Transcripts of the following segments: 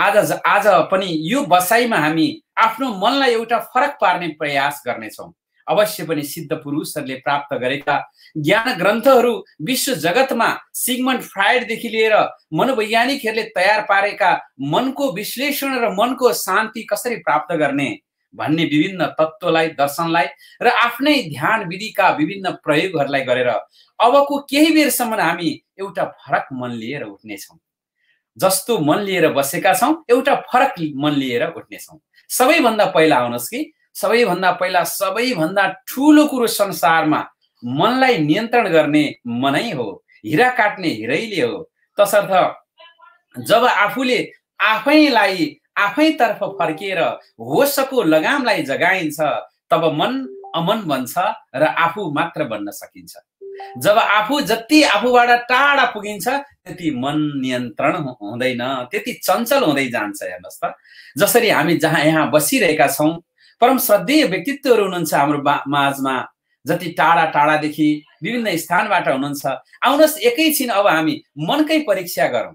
आज आज पनि यो बसाइमा हामी आफ्नो मनलाई एउटा फरक पार्ने प्रयास गर्नेछौँ अवश्य पनि सिद्ध पुरुषहरूले प्राप्त गरेका ज्ञान ग्रन्थहरू विश्व जगतमा सिगमन्ड फ्रायडदेखि लिएर मनोवैज्ञानिकहरूले तयार पारेका मनको विश्लेषण र मनको शान्ति कसरी प्राप्त गर्ने भन्ने विभिन्न तत्त्वलाई दर्शनलाई र आफ्नै ध्यान विधिका विभिन्न प्रयोगहरूलाई गरेर अबको केही बेरसम्म हामी एउटा फरक मन लिएर उठ्नेछौँ जस्तो मन लिएर बसेका छौँ एउटा फरक मन लिएर उठ्नेछौँ सबैभन्दा पहिला आउनुहोस् कि सबैभन्दा पहिला सबैभन्दा ठुलो कुरो संसारमा मनलाई नियन्त्रण गर्ने मनै हो हिरा काट्ने हिरैले हो तसर्थ जब आफूले आफैलाई आफैतर्फ फर्किएर होसको लगामलाई जगाइन्छ तब मन अमन बन्छ र आफू मात्र बन्न सकिन्छ जब आफू जति आफूबाट टाढा पुगिन्छ त्यति मन नियन्त्रण हुँदैन त्यति चञ्चल हुँदै जान्छ हेर्नुहोस् त जसरी हामी जहाँ यहाँ बसिरहेका छौँ परम श्रद्धेय व्यक्तित्वहरू हुनुहुन्छ हाम्रो माझमा जति टाढा टाढादेखि विभिन्न स्थानबाट हुनुहुन्छ आउनुहोस् एकैछिन अब हामी मनकै परीक्षा गरौँ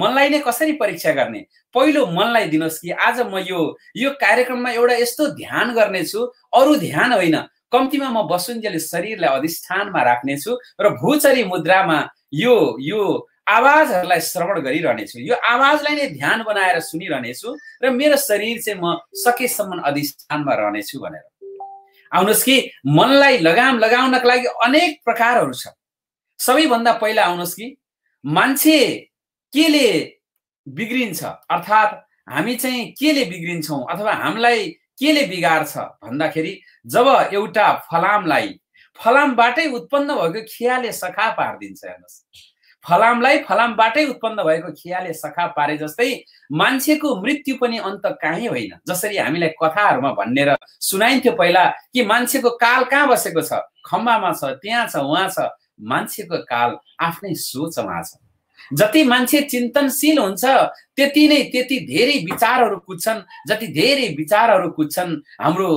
मनलाई नै कसरी परीक्षा गर्ने पहिलो मनलाई दिनुहोस् कि आज म यो यो कार्यक्रममा एउटा यस्तो ध्यान गर्नेछु अरू ध्यान होइन कम्तीमा म बसुन्जेल शरीरलाई अधिष्ठानमा राख्नेछु र भूचरी मुद्रामा यो यो आवाजहरूलाई श्रवण गरिरहनेछु यो आवाजलाई नै ध्यान बनाएर सुनिरहनेछु र मेरो शरीर चाहिँ म सकेसम्म अधिष्ठानमा रहनेछु भनेर आउनुहोस् कि मनलाई लगाम लगाउनको लागि अनेक प्रकारहरू छ सबैभन्दा पहिला आउनुहोस् कि मान्छे केले बिग्रिन्छ अर्थात् हामी चाहिँ केले बिग्रिन्छौँ अथवा हामीलाई केले बिगार्छ भन्दाखेरि जब एउटा फलामलाई फलामबाटै उत्पन्न भएको खियाले सखा पारिदिन्छ हेर्नुहोस् फलामलाई फलामबाटै उत्पन्न भएको खियाले सखा पारे जस्तै मान्छेको मृत्यु पनि अन्त काहीँ होइन जसरी हामीलाई कथाहरूमा भन्नेर सुनाइन्थ्यो पहिला कि मान्छेको काल कहाँ बसेको छ खम्बामा छ त्यहाँ छ उहाँ छ मान्छेको काल आफ्नै सोचमा छ जति मान्छे चिन्तनशील हुन्छ त्यति नै त्यति धेरै विचारहरू कुद्छन् जति धेरै विचारहरू कुद्छन् हाम्रो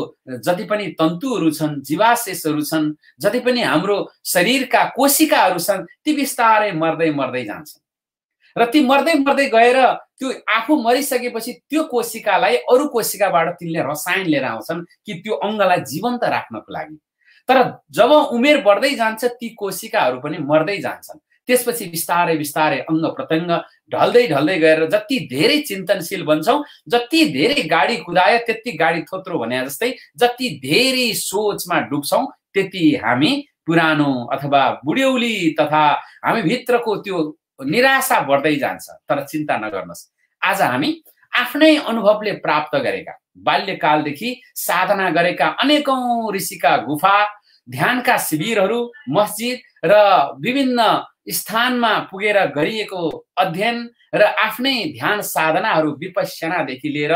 जति पनि तन्तुहरू छन् जीवाशेषहरू छन् जति पनि हाम्रो शरीरका कोशिकाहरू छन् ती बिस्तारै मर्दै मर्दै जान्छन् र ती मर्दै मर्दै गएर त्यो आफू मरिसकेपछि त्यो कोशिकालाई अरू कोशिकाबाट तिनले रसायन लिएर आउँछन् कि त्यो अङ्गलाई जीवन्त राख्नको लागि तर जब उमेर बढ्दै जान्छ ती कोशिकाहरू पनि मर्दै जान्छन् त्यसपछि बिस्तारै बिस्तारै अङ्ग प्रत्यङ्ग ढल्दै ढल्दै गएर जति धेरै चिन्तनशील बन्छौँ जति धेरै गाडी कुदायो त्यति गाडी थोत्रो भने जस्तै जति धेरै सोचमा डुब्छौँ त्यति हामी पुरानो अथवा बुढ्यौली तथा हामी भित्रको त्यो निराशा बढ्दै जान्छ तर चिन्ता नगर्नुहोस् आज हामी आफ्नै अनुभवले प्राप्त गरेका बाल्यकालदेखि साधना गरेका अनेकौँ ऋषिका गुफा ध्यानका शिविरहरू मस्जिद र विभिन्न स्थानमा पुगेर गरिएको अध्ययन र आफ्नै ध्यान साधनाहरू विपसनादेखि लिएर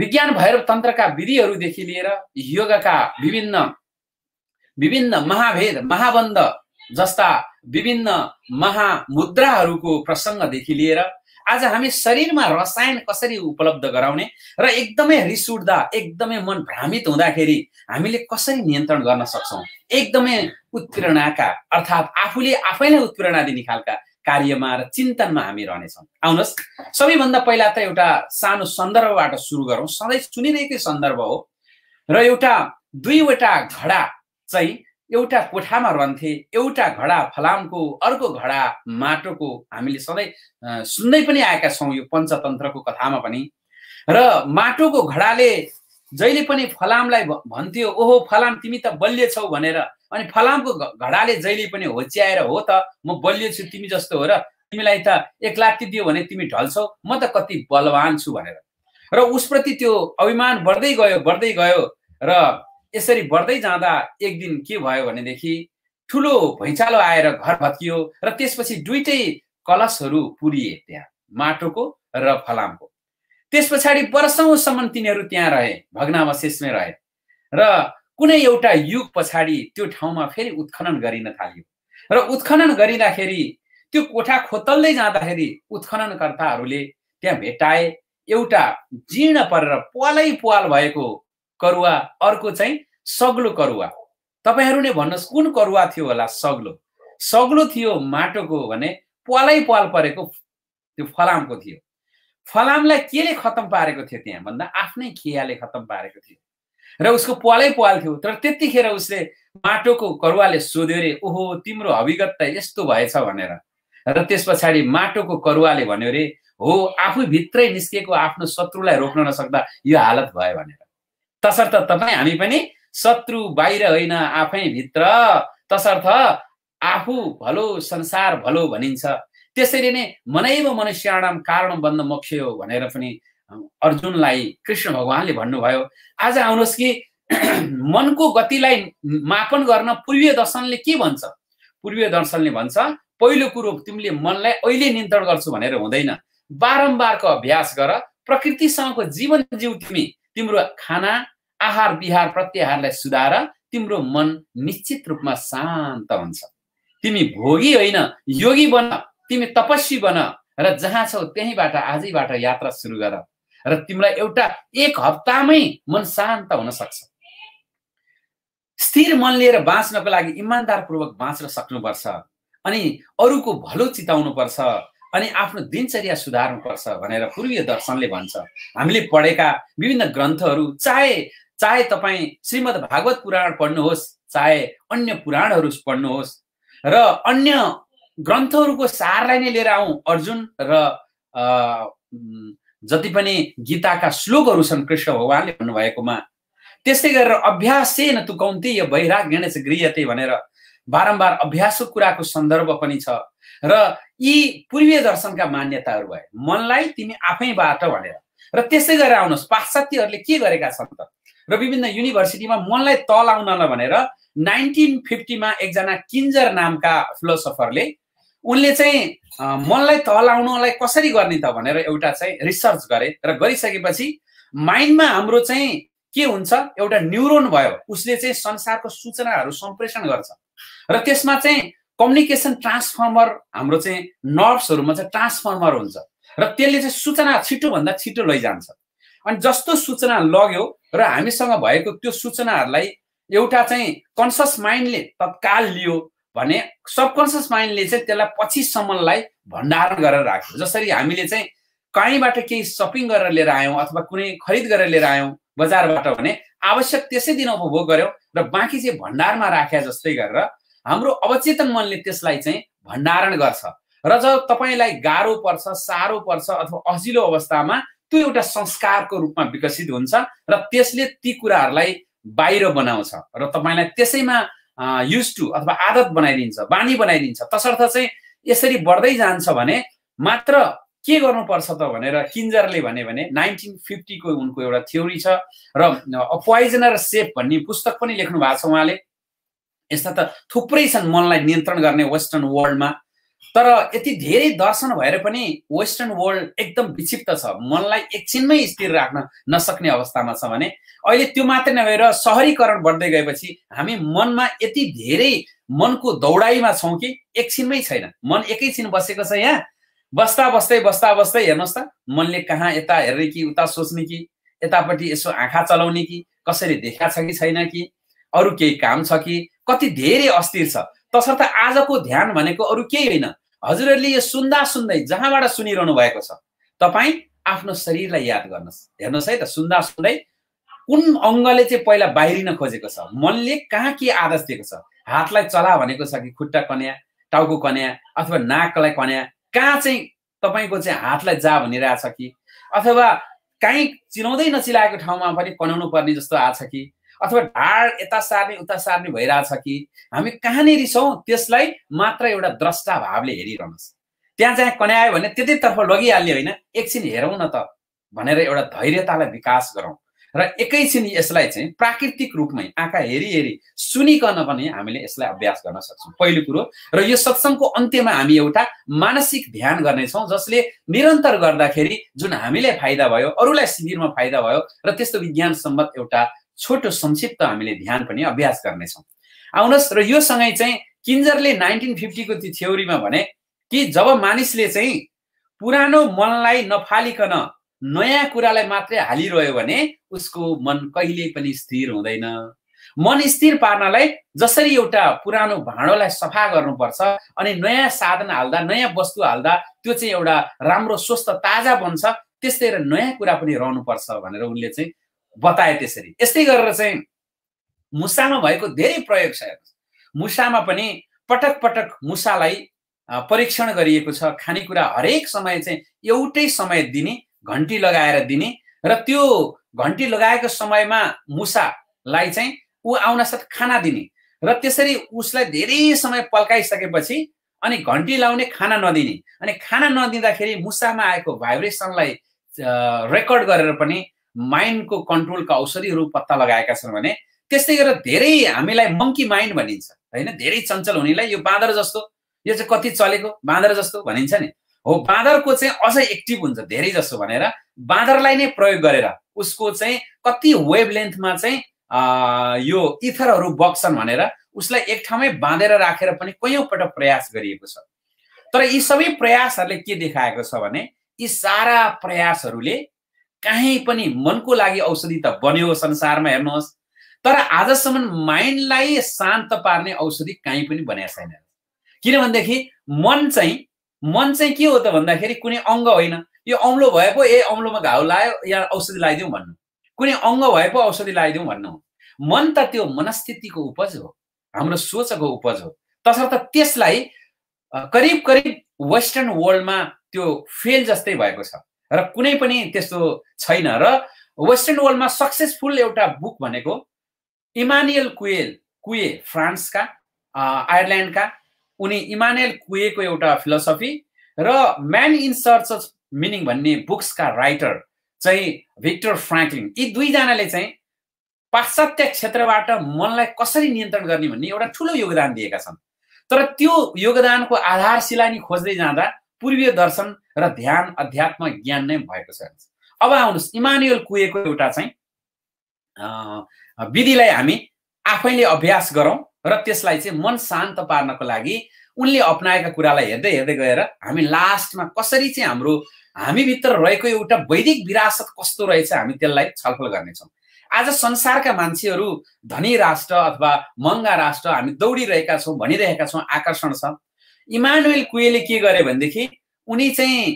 विज्ञान भैरव तन्त्रका विधिहरूदेखि लिएर योगका विभिन्न विभिन्न महाभेद महाबन्ध जस्ता विभिन्न महामुद्राहरूको प्रसङ्गदेखि लिएर आज हामी शरीरमा रसायन कसरी उपलब्ध गराउने र एकदमै रिस उठ्दा एकदमै मन भ्रमित हुँदाखेरि हामीले कसरी नियन्त्रण गर्न सक्छौँ एकदमै उत्प्रेरणाका अर्थात् आफूले आफैलाई उत्प्रेरणा दिने खालका कार्यमा र चिन्तनमा हामी रहनेछौँ आउनुहोस् सबैभन्दा पहिला त एउटा सानो सन्दर्भबाट सुरु गरौँ सधैँ सुनिरहेकै सन्दर्भ हो र एउटा दुईवटा घडा चाहिँ एउटा कोठामा रहन्थे एउटा घडा फलामको अर्को घडा माटोको हामीले सधैँ सुन्दै पनि आएका छौँ यो पञ्चतन्त्रको कथामा पनि र माटोको घडाले जहिले पनि फलामलाई भन्थ्यो ओहो फलाम तिमी त बलियो छौ भनेर अनि फलामको घडाले जहिले पनि होच्याएर हो त म बलियो छु तिमी जस्तो हो र तिमीलाई त एक लात्ती दियो भने तिमी ढल्छौ म त कति बलवान छु भनेर र उसप्रति त्यो अभिमान बढ्दै गयो बढ्दै गयो र यसरी बढ्दै जाँदा एक दिन के भयो भनेदेखि ठुलो भैँचालो आएर घर भत्कियो र त्यसपछि दुइटै कलशहरू पुरिए त्यहाँ माटोको र फलामको त्यस पछाडि वर्षौँसम्म तिनीहरू त्यहाँ रहे भग्नावशेषमै रहे र कुनै एउटा युग पछाडि त्यो ठाउँमा फेरि उत्खनन गरिन थाल्यो र उत्खनन गरिँदाखेरि त्यो कोठा खोतल्दै जाँदाखेरि उत्खननकर्ताहरूले त्यहाँ भेटाए एउटा जीर्ण परेर पालै पाल भएको करुवा अर्को चाहिँ सग्लो करुवा तपाईँहरूले भन्नुहोस् कुन करुवा थियो होला सग्लो सग्लो थियो माटोको भने पालै पाल परेको त्यो फलामको थियो फलामलाई केले खतम पारेको थियो त्यहाँ भन्दा आफ्नै खियाले खत्तम पारेको थियो र उसको पालै पाल थियो तर त्यतिखेर उसले माटोको करुवाले सोध्यो अरे ओहो तिम्रो हविगत त यस्तो भएछ भनेर र त्यस पछाडि माटोको करुवाले भन्यो अरे हो आफूभित्रै निस्केको आफ्नो शत्रुलाई रोक्न नसक्दा यो हालत भयो भनेर तसर्थ तपाईँ हामी पनि शत्रु बाहिर होइन आफै भित्र तसर्थ आफू भलो संसार भलो भनिन्छ त्यसरी नै मनैव मनुष्याणाम कारण बन्द मोक्ष हो भनेर पनि अर्जुनलाई कृष्ण भगवान्ले भन्नुभयो आज आउनुहोस् कि मनको गतिलाई मापन गर्न पूर्वीय दर्शनले के भन्छ पूर्वीय दर्शनले भन्छ पहिलो कुरो तिमीले मनलाई अहिले नियन्त्रण गर्छु भनेर हुँदैन बारम्बारको अभ्यास गर प्रकृतिसँगको जीवन जिउ तिमी तिम्रो खाना आहार विहार प्रत्याहारलाई सुधार तिम्रो मन निश्चित रूपमा शान्त हुन्छ तिमी भोगी होइन योगी बन तिमी तपस्वी बन र जहाँ छौ त्यहीँबाट आजैबाट यात्रा सुरु गर र तिमीलाई एउटा एक हप्तामै मन शान्त हुन सक्छ स्थिर मन लिएर बाँच्नको लागि इमान्दारपूर्वक बाँच्न सक्नुपर्छ अनि अरूको भलो चिताउनु पर्छ अनि आफ्नो दिनचर्या सुधार्नुपर्छ भनेर पूर्वीय दर्शनले भन्छ हामीले पढेका विभिन्न ग्रन्थहरू चाहे चाहे तपाईँ श्रीमद् भागवत पुराण पढ्नुहोस् चाहे अन्य पुराणहरू पढ्नुहोस् र अन्य ग्रन्थहरूको सारलाई नै लिएर आउँ अर्जुन र जति पनि गीताका श्लोकहरू छन् कृष्ण भगवान्ले भन्नुभएकोमा त्यस्तै गरेर अभ्यासै न तुकौन्ती यो बैराग चाहिँ गृहते भनेर बारम्बार अभ्यासको कुराको सन्दर्भ पनि छ र यी पूर्वीय दर्शनका मान्यताहरू भए मनलाई तिमी आफैबाट भनेर र त्यस्तै गरेर आउनुहोस् पाश्चात्यहरूले के गरेका छन् त र विभिन्न युनिभर्सिटीमा मनलाई तल आउन तलाउनलाई भनेर नाइन्टिन फिफ्टीमा एकजना किन्जर नामका फिलोसफरले उनले चाहिँ मनलाई तल आउनलाई कसरी गर्ने त भनेर एउटा चाहिँ रिसर्च गरे र गरिसकेपछि माइन्डमा हाम्रो चाहिँ के हुन्छ एउटा न्युरोन भयो उसले चाहिँ संसारको सूचनाहरू सम्प्रेषण गर्छ र त्यसमा चाहिँ कम्युनिकेसन ट्रान्सफर्मर हाम्रो चाहिँ नर्भ्सहरूमा चाहिँ ट्रान्सफर्मर हुन्छ र त्यसले चाहिँ सूचना छिटोभन्दा छिटो लैजान्छ अनि जस्तो सूचना लग्यो र हामीसँग भएको त्यो सूचनाहरूलाई एउटा चाहिँ कन्सियस माइन्डले तत्काल लियो भने सबकन्सियस माइन्डले चाहिँ त्यसलाई पछिसम्मलाई भण्डारण गरेर राख्यो जसरी हामीले चाहिँ कहीँबाट केही सपिङ गरेर लिएर आयौँ अथवा कुनै खरिद गरेर लिएर आयौँ बजारबाट भने आवश्यक त्यसै दिन उपभोग गऱ्यौँ र बाँकी चाहिँ भण्डारमा राख्या जस्तै गरेर हाम्रो अवचेतन मनले त्यसलाई चाहिँ भण्डारण गर्छ र जब तपाईँलाई गाह्रो पर्छ साह्रो पर्छ अथवा अजिलो अवस्थामा त्यो एउटा संस्कारको रूपमा विकसित हुन्छ र त्यसले ती कुराहरूलाई बाहिर बनाउँछ र तपाईँलाई त्यसैमा युज टु अथवा आदत बनाइदिन्छ बानी बनाइदिन्छ तसर्थ चाहिँ यसरी बढ्दै जान्छ भने मात्र के गर्नुपर्छ त भनेर किन्जरले भन्यो भने नाइन्टिन फिफ्टीको उनको एउटा थ्योरी छ र पोइजनर सेप भन्ने पुस्तक पनि लेख्नु भएको छ उहाँले यस्ता त थुप्रै छन् मनलाई नियन्त्रण गर्ने वेस्टर्न वर्ल्डमा तर यति धेरै दर्शन भएर पनि वेस्टर्न वर्ल्ड एकदम विक्षिप्त छ मनलाई एकछिनमै स्थिर राख्न नसक्ने अवस्थामा छ भने अहिले त्यो मात्रै नभएर सहरीकरण बढ्दै गएपछि हामी मनमा यति धेरै मनको दौडाइमा छौँ कि एकछिनमै छैन मन एकैछिन बसेको छ यहाँ बस्दा बस्दै बस्दा बस्दै हेर्नुहोस् त मनले कहाँ यता हेर्ने कि उता सोच्ने कि यतापट्टि यसो आँखा चलाउने कि कसरी देखा छ कि छैन कि अरू केही काम छ कि कति धेरै अस्थिर छ तसर्थ आजको ध्यान भनेको अरू केही होइन हजुरहरूले यो सुन्दा सुन्दै जहाँबाट सुनिरहनु भएको छ तपाईँ आफ्नो शरीरलाई याद गर्नुहोस् हेर्नुहोस् है त सुन्दा सुन्दै कुन अङ्गले चाहिँ पहिला बाहिरिन खोजेको छ मनले कहाँ के आदेश दिएको छ हातलाई चला भनेको छ कि खुट्टा कन्या टाउको कन्या अथवा नाकलाई कन्या कहाँ चाहिँ तपाईँको चाहिँ हातलाई जा भनिरहेछ कि अथवा काहीँ चिनाउँदै नचिलाएको ठाउँमा पनि कनाउनु पर्ने जस्तो आछ कि अथवा ढाड यता सार्ने उता सार्ने भइरहेछ कि हामी कहाँनिर छौँ त्यसलाई मात्र एउटा द्रष्टा भावले हेरिरहनुहोस् त्यहाँ चाहिँ कन्यायो भने त्यतैतर्फ लगिहाल्ने होइन एकछिन हेरौँ न त भनेर एउटा धैर्यतालाई विकास गरौँ र एकैछिन यसलाई चाहिँ प्राकृतिक रूपमै आँखा हेरी हेरी सुनिकन पनि हामीले यसलाई अभ्यास गर्न सक्छौँ पहिलो कुरो र यो सत्सङ्गको अन्त्यमा हामी एउटा मानसिक ध्यान गर्नेछौँ जसले निरन्तर गर्दाखेरि जुन हामीलाई फाइदा भयो अरूलाई शिविरमा फाइदा भयो र त्यस्तो विज्ञान सम्बन्ध एउटा छोटो संक्षिप्त हामीले ध्यान पनि अभ्यास गर्नेछौँ आउनुहोस् र योसँगै चाहिँ किन्जरले नाइन्टिन फिफ्टीको त्यो थ्योरीमा भने कि जब मानिसले चाहिँ पुरानो मनलाई नफालिकन नयाँ कुरालाई मात्रै हालिरह्यो भने उसको मन कहिले पनि स्थिर हुँदैन मन स्थिर पार्नलाई जसरी एउटा पुरानो भाँडोलाई सफा गर्नुपर्छ अनि नयाँ साधन हाल्दा नयाँ वस्तु हाल्दा त्यो चाहिँ एउटा राम्रो स्वस्थ ताजा बन्छ त्यस्तै नयाँ कुरा पनि रहनुपर्छ भनेर उनले चाहिँ बताए त्यसरी यस्तै गरेर चाहिँ मुसामा भएको धेरै प्रयोग छ मुसामा पनि पटक पटक मुसालाई परीक्षण गरिएको छ खानेकुरा हरेक समय चाहिँ एउटै समय दिने घन्टी लगाएर दिने र त्यो घन्टी लगाएको समयमा मुसालाई चाहिँ ऊ साथ खाना दिने र त्यसरी उसलाई धेरै समय पल्काइसकेपछि अनि घन्टी लाउने खाना नदिने अनि खाना नदिँदाखेरि मुसामा आएको भाइब्रेसनलाई रेकर्ड गरेर पनि माइन्डको कन्ट्रोलका औषधिहरू पत्ता लगाएका छन् भने त्यस्तै गरेर धेरै हामीलाई मङ्की माइन्ड भनिन्छ होइन धेरै चञ्चल हुनेलाई यो बाँदर जस्तो यो चाहिँ कति चलेको बाँदर जस्तो भनिन्छ नि हो बाँदरको चाहिँ अझै एक्टिभ हुन्छ धेरै जसो भनेर बाँदरलाई नै प्रयोग गरेर उसको चाहिँ कति वेभ लेन्थमा चाहिँ यो इथरहरू बग्छन् भनेर उसलाई एक ठाउँमै बाँधेर राखेर पनि कैयौँपल्ट प्रयास गरिएको छ तर यी सबै प्रयासहरूले के देखाएको छ भने यी सारा प्रयासहरूले काहीँ पनि मनको लागि औषधि त बन्यो संसारमा हेर्नुहोस् तर आजसम्म माइन्डलाई शान्त पार्ने औषधि काहीँ पनि बनेको छैन किनभनेदेखि मन चाहिँ मन चाहिँ के हो त भन्दाखेरि कुनै अङ्ग होइन यो औँलो भए पो ए औँलोमा घाउ लायो या औषधि लगाइदिउँ भन्नु कुनै अङ्ग भए पो औषधि लगाइदिउँ भन्नु मन त त्यो मनस्थितिको उपज हो हाम्रो सोचको उपज हो तसर्थ त्यसलाई करिब करिब वेस्टर्न वर्ल्डमा त्यो फेल जस्तै भएको छ र कुनै पनि त्यस्तो छैन र वेस्टर्न वर्ल्डमा सक्सेसफुल एउटा बुक भनेको इमानुएल कुएल कुए फ्रान्सका आयरल्यान्डका उनी इमानुएल कुएको एउटा फिलोसफी र man in search of meaning भन्ने बुक्सका राइटर चाहिँ भिक्टर फ्राङ्कलिङ यी दुईजनाले चाहिँ पाश्चात्य क्षेत्रबाट मनलाई कसरी नियन्त्रण गर्ने भन्ने एउटा ठुलो योगदान दिएका छन् तर त्यो योगदानको आधारशिला नि खोज्दै जाँदा पूर्वीय दर्शन र ध्यान अध्यात्म ज्ञान नै भएको छ अब आउनुहोस् इमान्युएल कुएको एउटा चाहिँ विधिलाई हामी आफैले अभ्यास गरौँ र त्यसलाई चाहिँ मन शान्त पार्नको लागि उनले अप्नाएका कुरालाई हेर्दै हेर्दै गएर हामी लास्टमा कसरी चाहिँ हाम्रो हामीभित्र रहेको एउटा वैदिक विरासत कस्तो रहेछ हामी त्यसलाई छलफल गर्नेछौँ आज संसारका मान्छेहरू धनी राष्ट्र अथवा महँगा राष्ट्र हामी दौडिरहेका छौँ भनिरहेका छौँ आकर्षण छ इमानुएल कुएले के गरे भनेदेखि उनी चाहिँ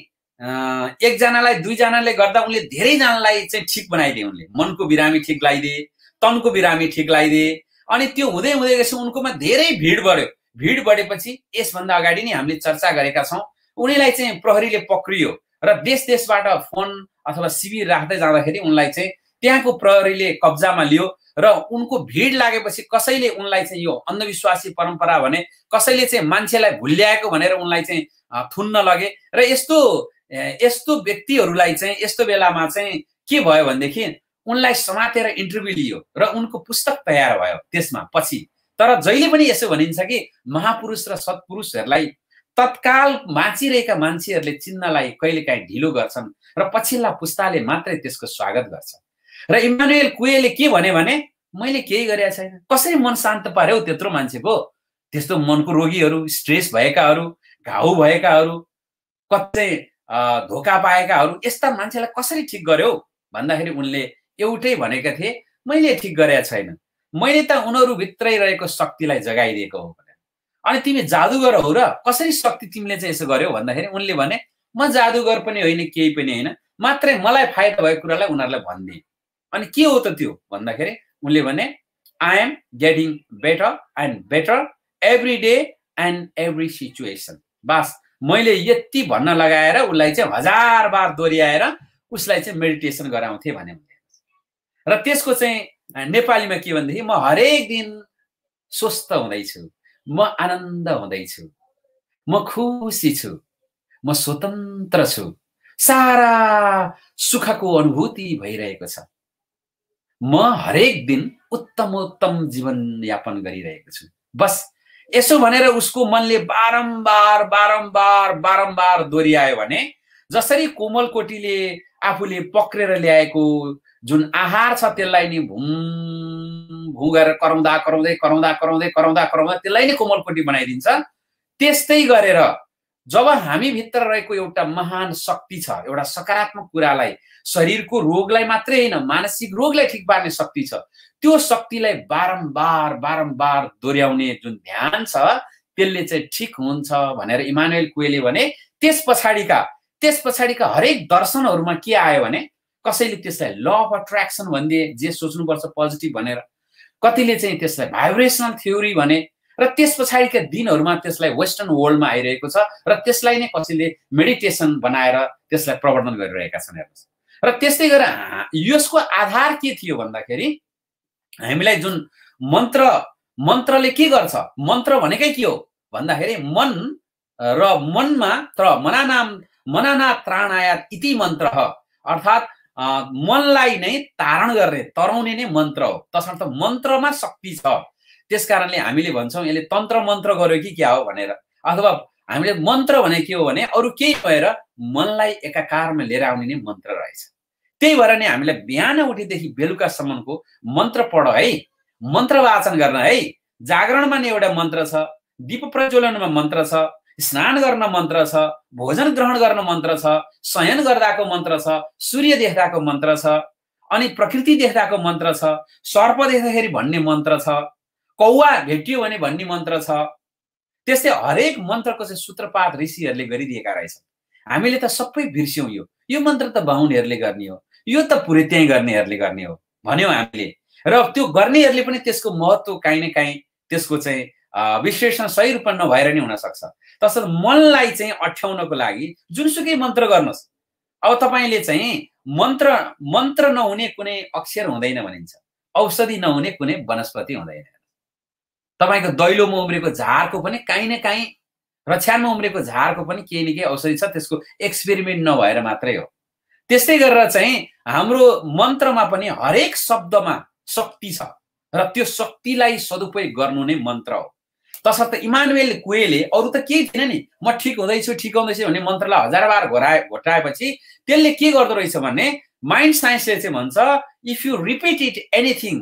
एकजनालाई दुईजनाले गर्दा उनले धेरैजनालाई चाहिँ ठिक बनाइदिए उनले मनको बिरामी ठिक लगाइदिए तनको बिरामी ठिक लगाइदिए अनि त्यो हुँदै हुँदै गएपछि उनकोमा धेरै भिड बढ्यो भिड बढेपछि यसभन्दा अगाडि नै हामीले चर्चा गरेका छौँ उनीलाई चाहिँ प्रहरीले पक्रियो र देश देशबाट फोन अथवा शिविर राख्दै जाँदाखेरि उनलाई चाहिँ त्यहाँको प्रहरीले कब्जामा लियो र उनको भिड लागेपछि कसैले उनलाई चाहिँ यो अन्धविश्वासी परम्परा भने कसैले चाहिँ मान्छेलाई भुल्याएको भनेर उनलाई चाहिँ थुन्न लगे र यस्तो यस्तो व्यक्तिहरूलाई चाहिँ यस्तो बेलामा चाहिँ के भयो भनेदेखि उनलाई समातेर इन्टरभ्यू लियो र उनको पुस्तक तयार भयो त्यसमा पछि तर जहिले पनि यसो भनिन्छ कि महापुरुष र सत्पुरुषहरूलाई तत्काल बाँचिरहेका मान्छेहरूले चिन्नलाई कहिलेकाहीँ ढिलो गर्छन् र पछिल्ला पुस्ताले मात्रै त्यसको स्वागत गर्छन् र इमानुएल कुएले के भन्यो भने मैले केही गरेको छैन कसरी मन शान्त पार्यो हौ त्यत्रो मान्छेको त्यस्तो मनको रोगीहरू स्ट्रेस भएकाहरू घाउ भएकाहरू कतै धोका पाएकाहरू यस्ता मान्छेलाई कसरी ठिक गर्यो भन्दाखेरि उनले एउटै भनेका थिए मैले ठिक गरेका छैन मैले त भित्रै रहेको शक्तिलाई जगाइदिएको हो भनेर अनि तिमी जादुगर हौ र कसरी शक्ति तिमीले चाहिँ यसो गर्यौ भन्दाखेरि उनले भने म जादुगर पनि होइन केही पनि होइन मात्रै मलाई फाइदा भएको कुरालाई उनीहरूलाई भनिदिएँ अनि के हो त त्यो भन्दाखेरि उनले भने I am getting better and better every day and every situation बास मैले यति भन्न लगाएर उसलाई चाहिँ हजार बार दोहोऱ्याएर उसलाई चाहिँ मेडिटेसन गराउँथेँ भने र त्यसको चाहिँ नेपालीमा के भनेदेखि म हरेक दिन स्वस्थ हुँदैछु म आनन्द हुँदैछु म खुसी छु म स्वतन्त्र छु सारा सुखको अनुभूति भइरहेको छ म हरेक दिन उत्तमोत्तम जीवनयापन गरिरहेको छु बस यसो भनेर उसको मनले बारम्बार बारम्बार बारम्बार दोहोऱ्यायो भने जसरी कोमलकोटीले आफूले पक्रेर ल्याएको जुन आहार छ त्यसलाई नि भुम भु गरेर कराउँदा कराउँदै कराउँदा कराउँदै कराउँदा कराउँदा त्यसलाई नै कोमलकोटी बनाइदिन्छ त्यस्तै गरेर जब हामीभित्र रहेको एउटा महान शक्ति छ एउटा सकारात्मक कुरालाई शरीरको रोगलाई मात्रै होइन मानसिक रोगलाई ठिक पार्ने शक्ति छ त्यो शक्तिलाई बारम्बार बारम्बार दोहोऱ्याउने जुन ध्यान छ त्यसले चाहिँ ठिक हुन्छ भनेर इमानुएल कोइले भने त्यस पछाडिका त्यस पछाडिका हरेक दर्शनहरूमा के आयो भने कसैले त्यसलाई ल अफ अट्र्याक्सन भनिदिए जे सोच्नुपर्छ पोजिटिभ भनेर कतिले चाहिँ त्यसलाई भाइब्रेसनल थ्योरी भने र त्यस पछाडिका दिनहरूमा त्यसलाई वेस्टर्न वर्ल्डमा आइरहेको छ र त्यसलाई नै कसैले मेडिटेसन बनाएर त्यसलाई प्रवर्धन गरिरहेका छन् हेर्नुहोस् र त्यस्तै गरेर यसको आधार के थियो भन्दाखेरि हामीलाई जुन मन्त्र मन्त्रले के गर्छ मन्त्र भनेकै के हो भन्दाखेरि मन र मनमा त्र मनानाम मनाना त्राणायात इति मन्त्र अर्थात् मनलाई नै तारण गर्ने तराउने नै मन्त्र हो तसर्थ मन्त्रमा शक्ति छ त्यस कारणले हामीले भन्छौँ यसले तन्त्र मन्त्र गर्यो कि क्या हो भनेर अथवा हामीले मन्त्र भने के हो भने अरू केही भएर मनलाई एकाकारमा लिएर आउने नै मन्त्र रहेछ त्यही भएर नै हामीलाई बिहान उठेदेखि बेलुकासम्मको मन्त्र पढ है मन्त्र वाचन गर्न है जागरणमा नै एउटा मन्त्र छ दीप प्रज्वलनमा मन्त्र छ स्नान गर्न मन्त्र छ भोजन ग्रहण गर्न मन्त्र छ शयन गर्दाको मन्त्र छ सूर्य देख्दाको मन्त्र छ अनि प्रकृति देख्दाको मन्त्र छ सर्प देख्दाखेरि भन्ने मन्त्र छ कौवा भेटियो भने भन्ने मन्त्र छ त्यस्तै हरेक मन्त्रको चाहिँ सूत्रपात ऋषिहरूले गरिदिएका रहेछन् हामीले त सबै बिर्स्यौँ यो यो मन्त्र त बाहुनहरूले गर्ने हो यो त पुरै त्यहीँ गर्नेहरूले गर्ने हो भन्यौँ हामीले र त्यो गर्नेहरूले पनि त्यसको महत्त्व काहीँ न काहीँ त्यसको चाहिँ विश्लेषण सही रूपमा नभएर नै हुनसक्छ तसर्थ मनलाई चाहिँ अठ्याउनको लागि जुनसुकै मन्त्र गर्नुहोस् अब तपाईँले चाहिँ मन्त्र मन्त्र नहुने कुनै अक्षर हुँदैन भनिन्छ औषधि नहुने कुनै वनस्पति हुँदैन तपाईँको दैलोमा उम्रेको झारको पनि काहीँ न काहीँ छ्यानमा उम्रेको झारको पनि केही न केही औषधि छ त्यसको एक्सपेरिमेन्ट नभएर मात्रै हो त्यस्तै गरेर चाहिँ हाम्रो मन्त्रमा पनि हरेक शब्दमा शक्ति छ र त्यो शक्तिलाई सदुपयोग गर्नु नै मन्त्र हो तसर्थ इमानुएल कुएले अरू त केही थिएन नि म ठिक हुँदैछु ठिक हुँदैछु भन्ने मन्त्रलाई हजार बार घोराए घोटाएपछि त्यसले के गर्दो रहेछ भने माइन्ड साइन्सले चाहिँ भन्छ if you repeat it anything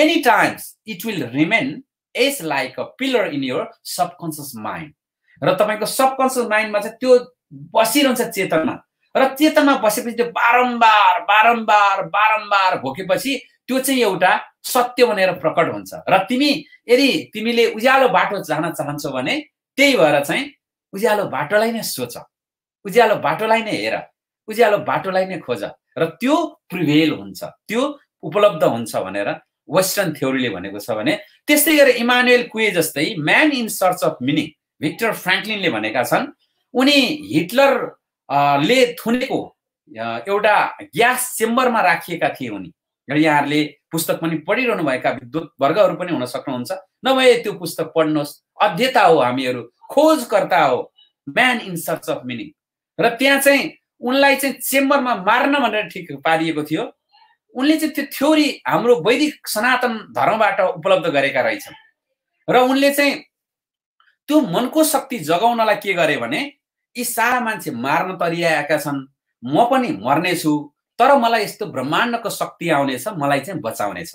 many times it will remain is like a pillar in your subconscious mind र तपाईँको सबकन्सियस माइन्डमा चाहिँ त्यो बसिरहन्छ चेतनमा र चेतनमा बसेपछि त्यो बारम्बार बारम्बार बारम्बार भोकेपछि त्यो चाहिँ एउटा सत्य भनेर प्रकट हुन्छ र तिमी यदि तिमीले उज्यालो बाटो जान चाहन्छौ भने त्यही भएर चाहिँ उज्यालो बाटोलाई नै सोच उज्यालो बाटोलाई नै हेर उज्यालो बाटोलाई नै खोज र त्यो प्रिभेल हुन्छ त्यो उपलब्ध हुन्छ भनेर वेस्टर्न थ्योरीले भनेको छ भने त्यस्तै गरेर इमानुएल कुए जस्तै man in search of meaning Viktor फ्रेङ्कलिनले भनेका छन् उनी हिटलर ले थुनेको एउटा ग्यास चेम्बरमा राखिएका थिए उनी र यहाँहरूले पुस्तक पनि पढिरहनुभएका विद्युत वर्गहरू पनि हुन सक्नुहुन्छ नभए त्यो पुस्तक पढ्नुहोस् अध्येता हो हामीहरू खोजकर्ता हो man in search of meaning र त्यहाँ चाहिँ उनलाई चाहिँ चेम्बरमा मार्न भनेर ठिक पारिएको थियो उनले चाहिँ त्यो थ्योरी हाम्रो वैदिक सनातन धर्मबाट उपलब्ध गरेका रहेछन् र उनले चाहिँ त्यो मनको शक्ति जगाउनलाई के गरे भने यी सारा मान्छे मार्न तरिआएका छन् म पनि मर्नेछु तर मलाई यस्तो ब्रह्माण्डको शक्ति आउनेछ मलाई चाहिँ बचाउनेछ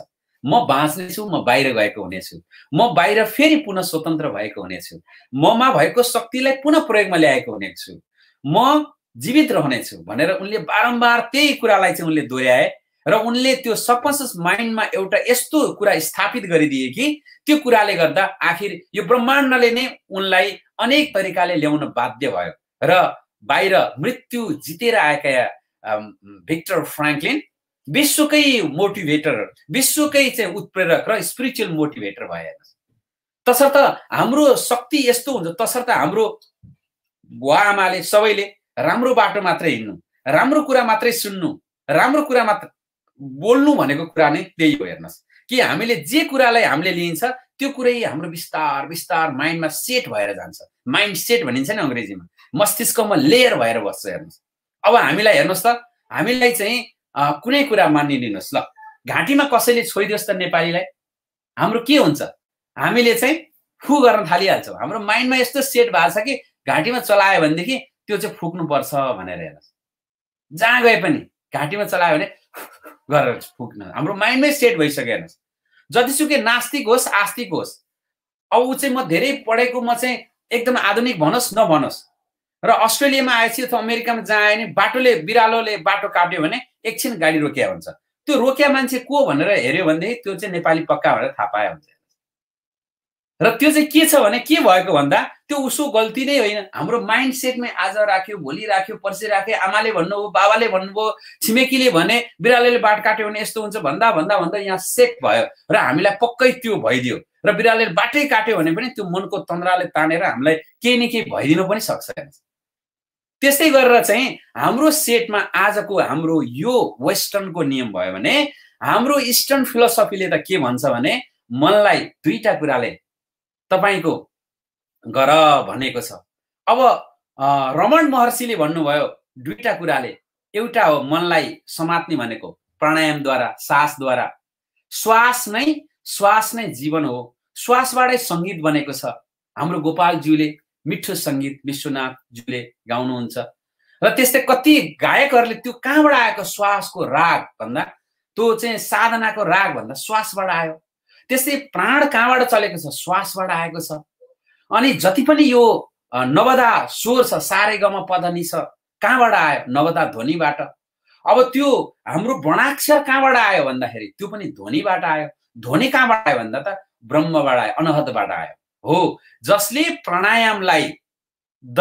म बाँच्नेछु म बाहिर गएको हुनेछु म बाहिर फेरि पुनः स्वतन्त्र भएको हुनेछु ममा भएको शक्तिलाई पुनः प्रयोगमा ल्याएको हुनेछु म जीवित रहनेछु भनेर उनले बारम्बार त्यही कुरालाई चाहिँ उनले दोहोऱ्याए र उनले त्यो सबकन्सियस माइन्डमा एउटा यस्तो कुरा स्थापित गरिदिए कि त्यो कुराले गर्दा आखिर यो ब्रह्माण्डले नै उनलाई अनेक तरिकाले ल्याउन बाध्य भयो र बाहिर मृत्यु जितेर आएका भिक्टर फ्राङ्कलिन विश्वकै मोटिभेटर विश्वकै चाहिँ उत्प्रेरक र स्पिरिचुअल मोटिभेटर भए तसर्थ हाम्रो शक्ति यस्तो हुन्छ तसर्थ हाम्रो बुवा आमाले सबैले राम्रो बाटो मात्रै हिँड्नु राम्रो कुरा मात्रै सुन्नु राम्रो कुरा मात्र बोल्नु भनेको कुरा नै त्यही हो हेर्नुहोस् कि हामीले जे कुरालाई हामीले लिइन्छ त्यो कुरै हाम्रो बिस्तार बिस्तार माइन्डमा सेट भएर जान्छ माइन्ड सेट भनिन्छ नि अङ्ग्रेजीमा मस्तिष्कमा लेयर भएर बस्छ हेर्नुहोस् अब हामीलाई हेर्नुहोस् त हामीलाई चाहिँ कुनै कुरा मानिलिनुहोस् ल घाँटीमा कसैले छोइदियोस् त नेपालीलाई हाम्रो के हुन्छ हामीले चाहिँ फु गर्न थालिहाल्छौँ हाम्रो माइन्डमा यस्तो सेट भएको छ कि घाँटीमा चलायो भनेदेखि त्यो चाहिँ फुक्नुपर्छ भनेर हेर्नुहोस् जहाँ गए पनि घाँटीमा चलायो भने गरेर फुक्न हाम्रो माइन्डमै सेट भइसकेन जतिसुकै नास्तिक होस् आस्तिक होस् अब ऊ चाहिँ म धेरै पढेको म चाहिँ एकदम आधुनिक भनोस् नभनोस् र अस्ट्रेलियामा आएपछि अथवा अमेरिकामा जहाँ आयो भने बाटोले बिरालोले बाटो काट्यो भने एकछिन गाडी रोकिया हुन्छ त्यो रोकिया मान्छे को भनेर हेऱ्यो भनेदेखि त्यो चाहिँ नेपाली पक्का भनेर थाहा पाए हुन्छ र त्यो चाहिँ के छ भने के भएको भन्दा त्यो उसको गल्ती नै होइन हाम्रो माइन्ड सेटमै आज राख्यो भोलि राख्यो पर्सि राख्यो आमाले भन्नुभयो बाबाले भन्नुभयो छिमेकीले भने बिरालोले बाट काट्यो भने यस्तो हुन्छ भन्दा भन्दा भन्दा यहाँ सेक भयो र हामीलाई पक्कै त्यो भइदियो र बिरालोले बाटै काट्यो भने पनि त्यो मनको तन्द्राले तानेर हामीलाई केही न केही भइदिनु पनि सक्छ त्यस्तै गरेर चाहिँ हाम्रो सेटमा आजको हाम्रो यो वेस्टर्नको नियम भयो भने हाम्रो इस्टर्न फिलोसफीले त के भन्छ भने मनलाई दुईवटा कुराले तपाईँको गर भनेको छ अब रमण महर्षिले भन्नुभयो दुईवटा कुराले एउटा हो मनलाई समात्ने भनेको प्राणायामद्वारा सासद्वारा श्वास नै श्वास नै जीवन हो श्वासबाटै सङ्गीत बनेको छ हाम्रो गोपालज्यूले मिठो सङ्गीत विश्वनाथज्यूले गाउनुहुन्छ र त्यस्तै कति गायकहरूले त्यो कहाँबाट आएको श्वासको राग भन्दा त्यो चाहिँ साधनाको राग भन्दा श्वासबाट आयो त्यस्तै प्राण कहाँबाट चलेको छ श्वासबाट आएको छ अनि जति पनि यो नवदा स्वर छ सारेगम गम पदनी छ कहाँबाट आयो नवदा ध्वनिबाट अब त्यो हाम्रो वर्णाक्षर कहाँबाट आयो भन्दाखेरि त्यो पनि ध्वनिबाट आयो ध्वनि कहाँबाट आयो भन्दा त ब्रह्मबाट आयो अनहदबाट आयो हो जसले प्राणायामलाई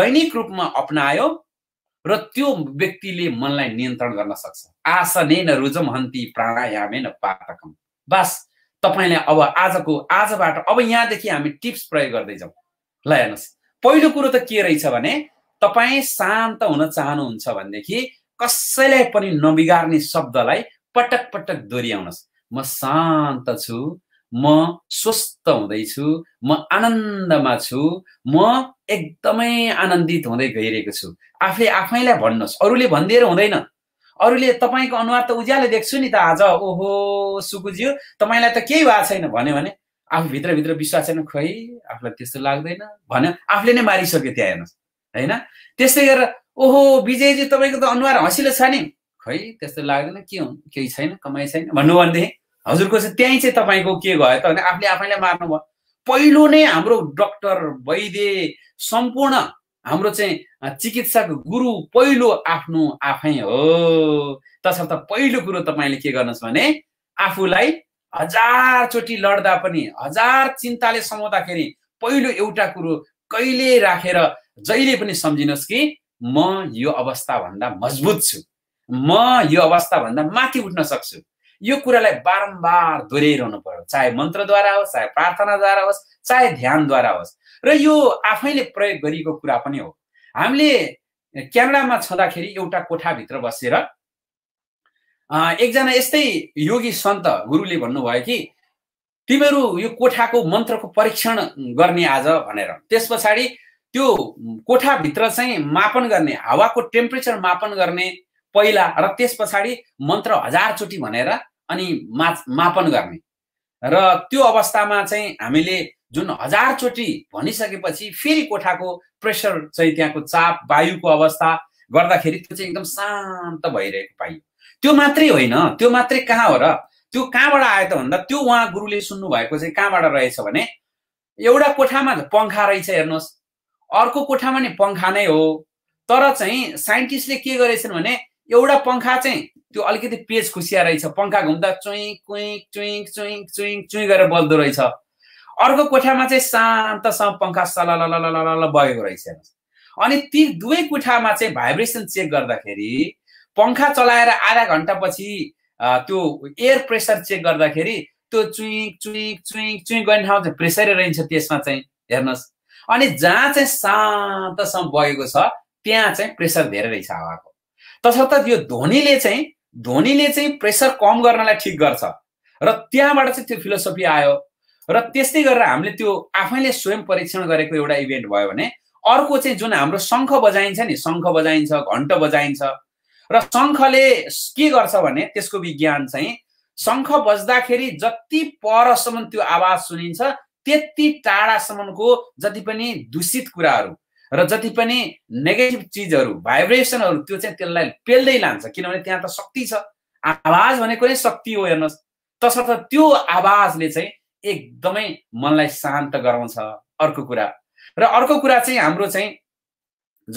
दैनिक रूपमा अप्नायो र त्यो व्यक्तिले मनलाई नियन्त्रण गर्न सक्छ आसने न रुजम हन्ती प्राणायामे न पातकम बास तपाईँले अब आजको आजबाट अब यहाँदेखि हामी टिप्स प्रयोग गर्दैछौँ ल हेर्नुहोस् पहिलो कुरो त के रहेछ भने तपाईँ शान्त हुन चाहनुहुन्छ भनेदेखि कसैलाई पनि नबिगार्ने शब्दलाई पटक पटक दोहोऱ्याउनुहोस् म शान्त छु म स्वस्थ हुँदैछु म आनन्दमा छु म एकदमै आनन्दित हुँदै गइरहेको छु आफूले आफैलाई भन्नुहोस् अरूले भनिदिएर हुँदैन अरूले तपाईँको अनुहार त उज्यालो देख्छु नि त आज ओहो सुकुज्यू तपाईँलाई त केही भएको छैन भन्यो भने आफूभित्रभित्र विश्वास छैन खोइ आफूलाई त्यस्तो लाग्दैन भन्यो आफूले नै मारिसक्यो त्यहाँ हेर्नुहोस् होइन त्यस्तै गरेर ओहो विजयजी तपाईँको त अनुहार हँसिलो छ नि खै त्यस्तो लाग्दैन के हुन् केही छैन कमाइ छैन भन्नु भनेदेखि हजुरको चाहिँ त्यहीँ चाहिँ तपाईँको के भयो त भने आफूले आफैलाई मार्नु भयो पहिलो नै हाम्रो डक्टर वैद्य सम्पूर्ण हाम्रो चाहिँ चिकित्सक गुरु पहिलो आफ्नो आफै हो तसर्थ पहिलो कुरो तपाईँले के गर्नुहोस् भने आफूलाई हजारचोटि लड्दा पनि हजार चिन्ताले समाउँदाखेरि पहिलो एउटा कुरो कहिले राखेर रा, जहिले पनि सम्झिनुहोस् कि म यो अवस्थाभन्दा मजबुत छु म यो अवस्थाभन्दा माथि उठ्न सक्छु यो कुरालाई बारम्बार दोहोऱ्याइरहनु पर्यो चाहे मन्त्रद्वारा होस् चाहे प्रार्थनाद्वारा होस् चाहे ध्यानद्वारा होस् र यो आफैले प्रयोग गरिएको कुरा पनि हो हामीले क्यानाडामा छँदाखेरि एउटा कोठाभित्र बसेर एकजना यस्तै योगी सन्त गुरुले भन्नुभयो कि तिमीहरू यो कोठाको मन्त्रको परीक्षण गर्ने आज भनेर त्यस पछाडि त्यो कोठाभित्र चाहिँ मापन गर्ने हावाको टेम्परेचर मापन गर्ने पहिला र त्यस पछाडि मन्त्र हजारचोटि भनेर अनि मा मापन गर्ने र त्यो अवस्थामा चाहिँ हामीले जुन हजारचोटि भनिसकेपछि फेरि कोठाको प्रेसर चाहिँ त्यहाँको चाप वायुको अवस्था गर्दाखेरि त्यो चाहिँ एकदम शान्त भइरहेको पाइयो त्यो मात्रै होइन त्यो मात्रै कहाँ हो र त्यो कहाँबाट आयो त भन्दा त्यो उहाँ गुरुले सुन्नु भएको चाहिँ कहाँबाट रहेछ भने एउटा कोठामा पङ्खा रहेछ हेर्नुहोस् अर्को कोठामा नि पङ्खा नै हो तर चाहिँ साइन्टिस्टले के गरेछन् भने एउटा पङ्खा चाहिँ त्यो अलिकति पेज खुसिया रहेछ पङ्खा घुम्दा चुइङ चुइङ चुइङ चुइङ चुइङ गरेर बल्दो रहेछ अर्को कोठामा चाहिँ शान्तसँग पङ्खा सलल बगेको रहेछ अनि ती दुवै कोठामा चाहिँ भाइब्रेसन चेक गर्दाखेरि पङ्खा चलाएर आधा घन्टापछि त्यो एयर प्रेसर चेक गर्दाखेरि त्यो चुइङ चुइङ चुइङ चुइङ गर्ने ठाउँ चाहिँ प्रेसरै रहन्छ त्यसमा चाहिँ हेर्नुहोस् अनि जहाँ चाहिँ शान्तसम्म बगेको छ त्यहाँ चाहिँ प्रेसर धेरै रहेछ हावाको तसर्थ यो ध्वनिले चाहिँ ध्वनिले चाहिँ प्रेसर कम गर्नलाई ठिक गर्छ र त्यहाँबाट चाहिँ त्यो फिलोसफी आयो र त्यस्तै गरेर हामीले त्यो आफैले स्वयं परीक्षण गरेको एउटा इभेन्ट भयो भने अर्को चाहिँ जुन हाम्रो शङ्ख बजाइन्छ नि शङ्ख बजाइन्छ घन्ट बजाइन्छ र शङ्खले के गर्छ भने त्यसको विज्ञान चाहिँ शङ्ख बज्दाखेरि जति परसम्म त्यो आवाज सुनिन्छ त्यति टाढासम्मको जति पनि दूषित कुराहरू र जति पनि नेगेटिभ चिजहरू भाइब्रेसनहरू त्यो चाहिँ त्यसलाई पेल्दै लान्छ किनभने त्यहाँ त शक्ति छ आवाज भनेको नै शक्ति हो हेर्नुहोस् तसर्थ त्यो आवाजले चाहिँ एकदमै मनलाई शान्त गराउँछ अर्को कुरा र अर्को कुरा चाहिँ हाम्रो चाहिँ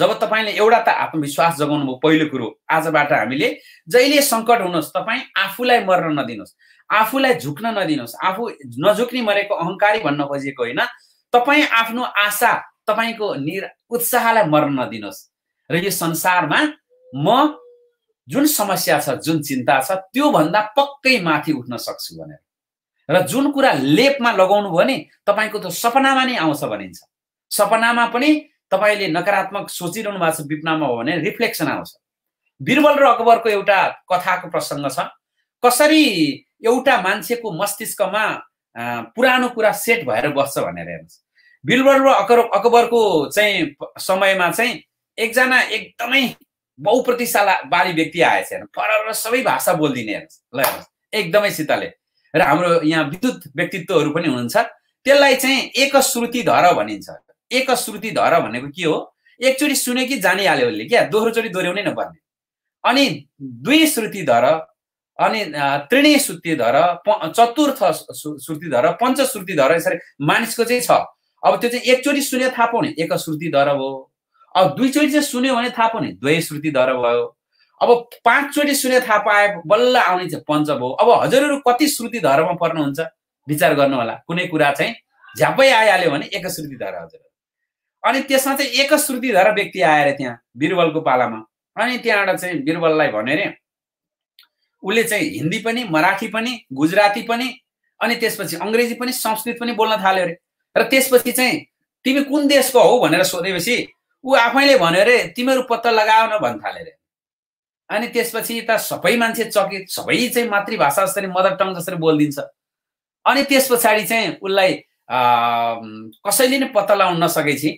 जब तपाईँले एउटा त आत्मविश्वास जगाउनु भयो पहिलो कुरो आजबाट हामीले जहिले सङ्कट हुनुहोस् तपाईँ आफूलाई मर्न नदिनुहोस् आफूलाई झुक्न नदिनुहोस् आफू नझुक्ने मरेको अहङ्कारी भन्न खोजिएको होइन तपाईँ आफ्नो आशा तपाईँको निर उत्साहलाई मर्न नदिनुहोस् र यो संसारमा म जुन समस्या छ जुन चिन्ता छ त्योभन्दा पक्कै माथि उठ्न सक्छु भनेर र जुन कुरा लेपमा लगाउनु भयो नि तपाईँको त सपनामा नै आउँछ भनिन्छ सपनामा पनि तपाईँले नकारात्मक सोचिरहनु भएको छ विपनामा हो भने रिफ्लेक्सन आउँछ बिरबल र अकबरको एउटा कथाको प्रसङ्ग छ कसरी एउटा मान्छेको मस्तिष्कमा पुरानो कुरा सेट भएर बस्छ भनेर हेर्नुहोस् बिरबल र अकर अकबरको चाहिँ समयमा चाहिँ एकजना एकदमै बहुप्रतिशाला बाली व्यक्ति आएछ हेर्नु र सबै भाषा बोलिदिने हेर्नुहोस् ल हेर्नुहोस् एकदमै सीताले र हाम्रो यहाँ विद्युत व्यक्तित्वहरू पनि हुनुहुन्छ त्यसलाई चाहिँ एकश्रुति धर भनिन्छ एकश्रुति धर भनेको के हो एकचोटि सुने कि जानिहाल्यो उसले क्या दोहोरोचोटि दोहोऱ्याउनै नपर्ने अनि दुई श्रुति धर अनि त्रिणी श्रुति धर चतुर्थ श्रुति धर पञ्चश्रुति धर यसरी मानिसको चाहिँ छ अब त्यो चाहिँ एकचोटि सुन्यो थाहा पाउने एक श्रुति धर भयो अब दुईचोटि चाहिँ सुन्यो भने थाहा पाउने दुवै श्रुति धर भयो अब पाँचचोटि सुने थाहा पाए बल्ल आउने चाहिँ पञ्चभ हो अब हजुरहरू कति श्रुति धर्म पर्नुहुन्छ विचार गर्नु होला कुनै कुरा चाहिँ झ्यापै आइहाल्यो भने एक श्रुति धर हजुर अनि त्यसमा चाहिँ श्रुति धर व्यक्ति आएर त्यहाँ बिरबलको पालामा अनि त्यहाँबाट चाहिँ बिरबललाई भन्यो अरे उसले चाहिँ हिन्दी पनि मराठी पनि गुजराती पनि अनि त्यसपछि अङ्ग्रेजी पनि संस्कृत पनि बोल्न थाल्यो अरे र त्यसपछि चाहिँ तिमी कुन देशको हौ भनेर सोधेपछि ऊ आफैले भन्यो अरे तिमीहरू पत्ता लगाऊ न भन्न थाल्यो अरे अनि त्यसपछि त सबै मान्छे चकित सबै चाहिँ मातृभाषा जसरी मदर टङ जसरी बोलिदिन्छ अनि त्यस पछाडि चाहिँ उसलाई कसैले नै पत्ता लगाउन नसकेपछि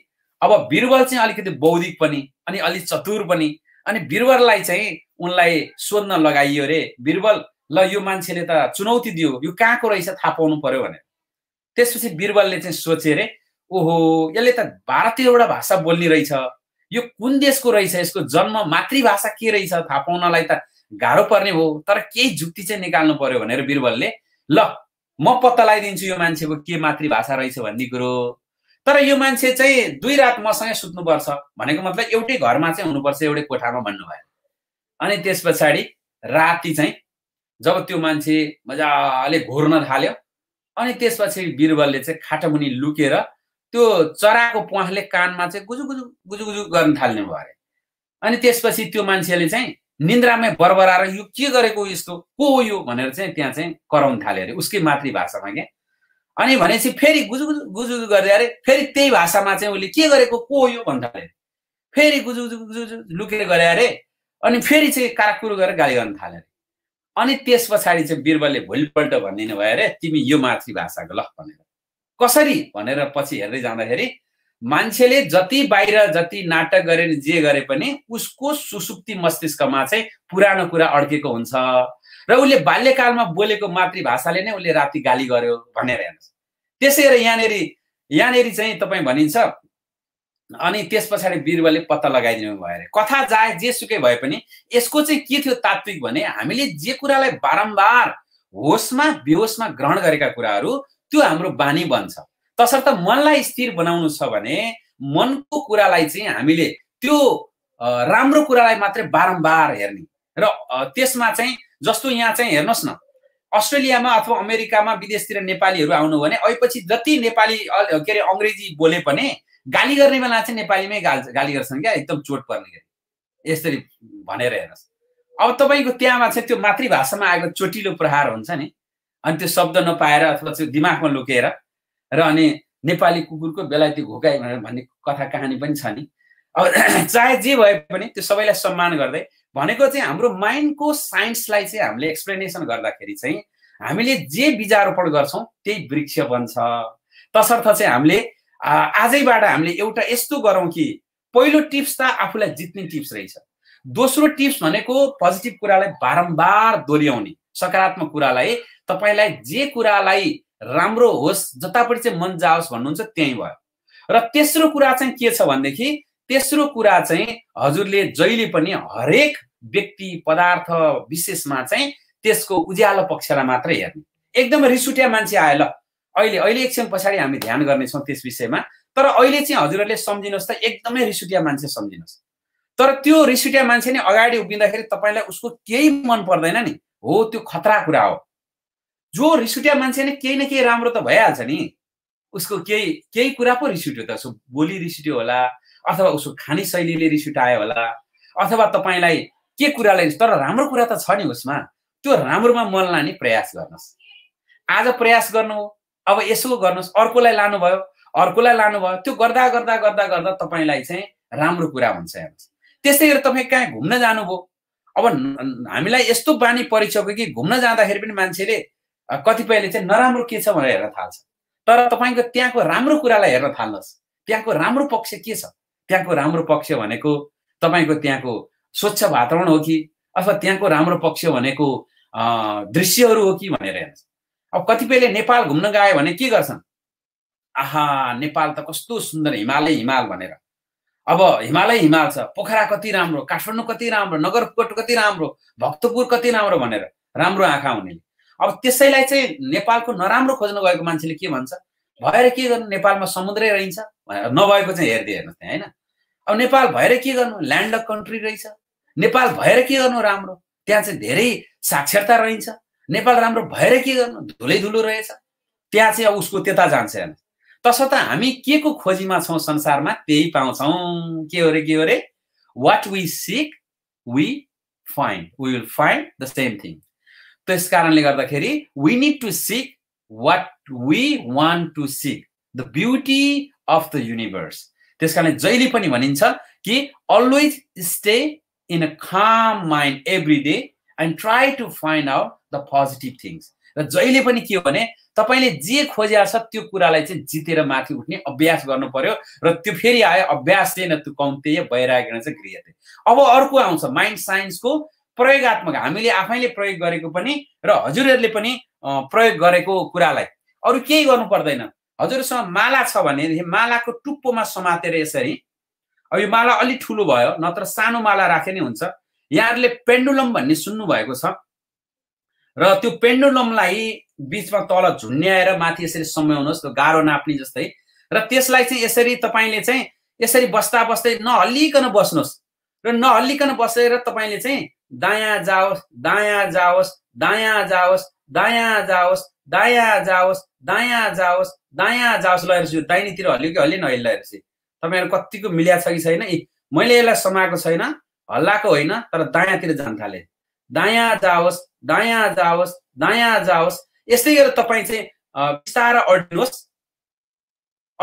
अब बिरुवल चाहिँ अलिकति बौद्धिक पनि अनि अलिक चतुर पनि अनि बिरुवललाई चाहिँ उनलाई सोध्न लगाइयो रे बिरबल ल यो मान्छेले त चुनौती दियो यो कहाँको रहेछ थाहा पाउनु पर्यो भनेर त्यसपछि बिरबलले चाहिँ सोचे रे ओहो यसले त भारतीयवटा भाषा बोल्ने रहेछ यो कुन देशको रहेछ यसको जन्म मातृभाषा के रहेछ थाहा पाउनलाई त गाह्रो पर्ने हो तर केही जुक्ति चाहिँ निकाल्नु पर्यो भनेर बिरबलले ल म पत्ता लगाइदिन्छु यो मान्छेको के मातृभाषा रहेछ भन्ने कुरो तर यो मान्छे चाहिँ दुई रात मसँगै सुत्नुपर्छ भनेको मतलब एउटै घरमा चाहिँ हुनुपर्छ एउटै कोठामा भन्नुभयो अनि त्यस पछाडि राति चाहिँ जब त्यो मान्छे मजाले घोर्न थाल्यो अनि त्यसपछि पछाडि बिरबलले चाहिँ खाटामुनि लुकेर त्यो चराको प्वासले कानमा चाहिँ गुजु गुजु गुजु गुजु गर्न थाल्ने भयो अरे अनि त्यसपछि त्यो मान्छेले चाहिँ निन्द्रामै बरबराएर यो के गरेको यस्तो को हो यो भनेर चाहिँ त्यहाँ चाहिँ कराउन थाल्यो अरे उसकै मातृभाषामा क्या अनि भनेपछि फेरि गुजु गुजु गुजु गर्दै अरे फेरि त्यही भाषामा चाहिँ उसले के गरेको को हो यो थाल्यो अरे फेरि गुजु गुजु गुजु लुकेर गरे अरे अनि फेरि चाहिँ काराकुरो गरेर गाली गर्न थाले अरे अनि त्यस पछाडि चाहिँ बिरबलले भोलिपल्ट भनिदिनु भयो अरे तिमी यो मातृभाषाको ल भनेर कसरी भनेर पछि हेर्दै जाँदाखेरि मान्छेले जति बाहिर जति नाटक गरे जे गरे पनि उसको सुसुप्ति मस्तिष्कमा चाहिँ पुरानो कुरा अड्केको हुन्छ र उसले बाल्यकालमा बोलेको मातृभाषाले नै उसले राति गाली गर्यो भनेर हेर्नुहोस् त्यसै गरेर यहाँनिर यहाँनिर चाहिँ तपाईँ भनिन्छ अनि त्यस पछाडि बिरुवाले पत्ता लगाइदिनु भयो अरे कथा जाए जेसुकै भए पनि यसको चाहिँ के थियो तात्विक भने हामीले जे कुरालाई बारम्बार होसमा बेहोसमा ग्रहण गरेका कुराहरू त्यो हाम्रो बानी बन्छ तसर्थ मनलाई स्थिर बनाउनु छ भने मनको कुरालाई चाहिँ हामीले त्यो राम्रो कुरालाई मात्रै बारम्बार हेर्ने र त्यसमा चाहिँ जस्तो यहाँ चाहिँ हेर्नुहोस् न अस्ट्रेलियामा अथवा अमेरिकामा विदेशतिर नेपालीहरू आउनु भने अहिलेपछि जति नेपाली के अरे अङ्ग्रेजी बोले पनि गाली गर्ने बेला चाहिँ नेपालीमै गाल गाली गर्छन् क्या एकदम चोट पर्ने गरी यसरी भनेर हेर्नुहोस् अब तपाईँको त्यहाँमा चाहिँ त्यो मातृभाषामा आएको चोटिलो प्रहार हुन्छ नि अनि त्यो शब्द नपाएर अथवा त्यो दिमागमा लुकेर र अनि नेपाली कुकुरको बेलायती घोकाइ भनेर भन्ने कथा कहानी पनि छ नि अब चाहे जे भए पनि त्यो सबैलाई सम्मान गर्दै भनेको चाहिँ हाम्रो माइन्डको साइन्सलाई चाहिँ हामीले एक्सप्लेनेसन गर्दाखेरि चाहिँ हामीले जे बिजारोपण गर्छौँ त्यही वृक्ष बन्छ तसर्थ चाहिँ हामीले आजैबाट हामीले एउटा यस्तो गरौँ कि पहिलो टिप्स त आफूलाई जित्ने टिप्स रहेछ दोस्रो टिप्स भनेको पोजिटिभ कुरालाई बारम्बार दोहोऱ्याउने सकारात्मक कुरालाई तपाईँलाई जे कुरालाई राम्रो होस् जतापट्टि चाहिँ मन जाओस् भन्नुहुन्छ त्यहीँ भयो र तेस्रो कुरा चाहिँ के छ भनेदेखि तेस्रो कुरा चाहिँ हजुरले जहिले पनि हरेक व्यक्ति पदार्थ विशेषमा चाहिँ त्यसको उज्यालो पक्षलाई मात्र हेर्ने एकदमै रिसुटिया मान्छे आयो ल अहिले अहिले एकछिन पछाडि हामी ध्यान गर्नेछौँ त्यस विषयमा तर अहिले चाहिँ हजुरहरूले सम्झिनुहोस् त एकदमै रिसुटिया मान्छे सम्झिनुहोस् तर त्यो रिसुटिया मान्छे नै अगाडि उभिँदाखेरि तपाईँलाई उसको केही मन पर्दैन नि हो त्यो खतरा कुरा हो जो रिस उठ्या मान्छे नै केही न केही राम्रो त भइहाल्छ नि उसको केही केही कुरा पो रिस उठ्यो त उसको बोली रिस उठ्यो होला अथवा उसको खाने शैलीले रिस उठायो होला अथवा तपाईँलाई के कुरालाई तर राम्रो कुरा त छ नि उसमा त्यो राम्रोमा मन लाने प्रयास गर्नुहोस् आज प्रयास गर्नु हो अब यसो गर्नुहोस् अर्कोलाई लानुभयो अर्कोलाई लानुभयो त्यो गर्दा गर्दा गर्दा गर्दा तपाईँलाई चाहिँ राम्रो कुरा हुन्छ हेर्नुहोस् त्यस्तै गरी तपाईँ कहाँ घुम्न जानुभयो अब हामीलाई यस्तो बानी परिसक्यो कि घुम्न जाँदाखेरि पनि मान्छेले कतिपयले चाहिँ नराम्रो के छ भनेर हेर्न थाल्छ तर तपाईँको त्यहाँको राम्रो कुरालाई हेर्न थाल्नुहोस् त्यहाँको राम्रो पक्ष के छ त्यहाँको राम्रो पक्ष भनेको तपाईँको त्यहाँको स्वच्छ वातावरण हो कि अथवा त्यहाँको राम्रो पक्ष भनेको दृश्यहरू हो कि भनेर हेर्नुहोस् अब कतिपयले नेपाल घुम्न गयो भने के गर्छन् आहा नेपाल त कस्तो सुन्दर हिमालय हिमाल भनेर अब हिमालय हिमाल छ पोखरा कति राम्रो काठमाडौँ कति राम्रो नगरकोट कति राम्रो भक्तपुर कति राम्रो भनेर राम्रो आँखा हुनेले अब त्यसैलाई चाहिँ नेपालको नराम्रो खोज्न गएको मान्छेले के भन्छ भएर के गर्नु नेपालमा समुद्रै रहन्छ भनेर नभएको चाहिँ हेरिदियो हेर्नुहोस् त्यहाँ होइन अब नेपाल भएर के गर्नु ल्यान्ड लक कन्ट्री रहेछ नेपाल भएर के गर्नु राम्रो त्यहाँ चाहिँ धेरै साक्षरता रहन्छ नेपाल राम्रो भएर के गर्नु धुलै धुलो रहेछ त्यहाँ चाहिँ अब उसको त्यता जान्छ हेर्नु तसर्थ हामी के को खोजीमा छौँ संसारमा त्यही पाउँछौँ के हो रे के हो रे what we seek we find we will find the same thing त्यस कारणले गर्दाखेरि we need to seek what we want to seek the beauty of the universe त्यस कारणले जहिले पनि भनिन्छ कि always stay in a calm mind every day and try to find out the positive things र जहिले पनि के हो भने तपाईँले जे खोजिया छ त्यो कुरालाई चाहिँ जितेर माथि उठ्ने अभ्यास गर्नु पर्यो र त्यो फेरि आयो अभ्यास चाहिँ न त्यो कौन्तेय भइरहेको चाहिँ गृह अब अर्को आउँछ माइन्ड साइन्सको प्रयोगत्मक हामीले आफैले प्रयोग गरेको पनि र हजुरहरूले पनि प्रयोग गरेको कुरालाई अरू केही गर्नु पर्दैन हजुरसँग माला छ भनेदेखि मालाको टुप्पोमा समातेर यसरी अब यो माला अलिक ठुलो भयो नत्र सानो माला राखे नै हुन्छ यहाँहरूले पेन्डुलम भन्ने सुन्नु भएको छ र त्यो पेन्डुलमलाई बिचमा तल झुन्याएर माथि यसरी समाउनुहोस् त्यो गाह्रो नाप्ने जस्तै र त्यसलाई चाहिँ यसरी तपाईँले चाहिँ यसरी बस्दा बस्दै नहल्लिकन बस्नुहोस् र नहल्लिकन बसेर तपाईँले चाहिँ दायाँ जाओस् दायाँ जाओस् दायाँ जाओस् दायाँ जाओस् दायाँ जाओस् दायाँ जाओस् दायाँ जाओस् ल हेर्छु दाहिनेतिर हल्यो कि हल्लिन न हेर्छु तपाईँहरू कतिको मिल्या छ कि छैन ए मैले यसलाई समाएको छैन हल्लाएको होइन तर दायाँतिर जान थालेँ दायाँ जाओस् दायाँ जाओस् दायाँ जाओस् यस्तै गरेर तपाईँ चाहिँ बिस्तार अड्नुहोस्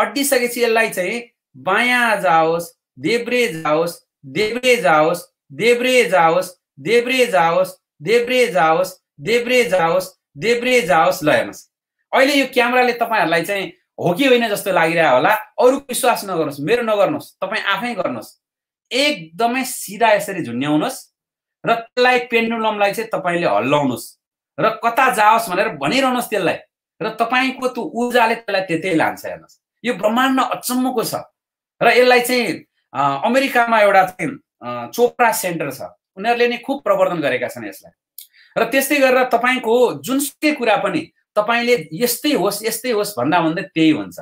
अड्डिसकेपछि यसलाई चाहिँ बायाँ जाओस् देब्रे जाओस् देब्रे जाओस् देब्रे जाओस् देब्रे जाओस् देब्रे जाओस् देब्रे जाओस् देब्रे जाओस् ल हेर्नुहोस् अहिले यो क्यामेराले तपाईँहरूलाई चाहिँ हो कि होइन जस्तो लागिरहेको होला अरू विश्वास नगर्नुहोस् मेरो नगर्नुहोस् तपाईँ आफै गर्नुहोस् एकदमै सिधा यसरी झुन्याउनुहोस् र त्यसलाई पेन्डुलमलाई चाहिँ तपाईँले हल्लाउनुहोस् र कता जाओस् भनेर भनिरहनुहोस् त्यसलाई र तपाईँको त्यो ऊर्जाले त्यसलाई त्यतै लान्छ हेर्नुहोस् यो ब्रह्माण्ड अचम्मको छ र यसलाई चाहिँ अमेरिकामा एउटा चाहिँ चोपरा सेन्टर छ उनीहरूले नै खुब प्रवर्धन गरेका छन् यसलाई र त्यस्तै गरेर तपाईँको जुनसुकै कुरा पनि तपाईँले यस्तै होस् यस्तै होस् भन्दा भन्दै त्यही हुन्छ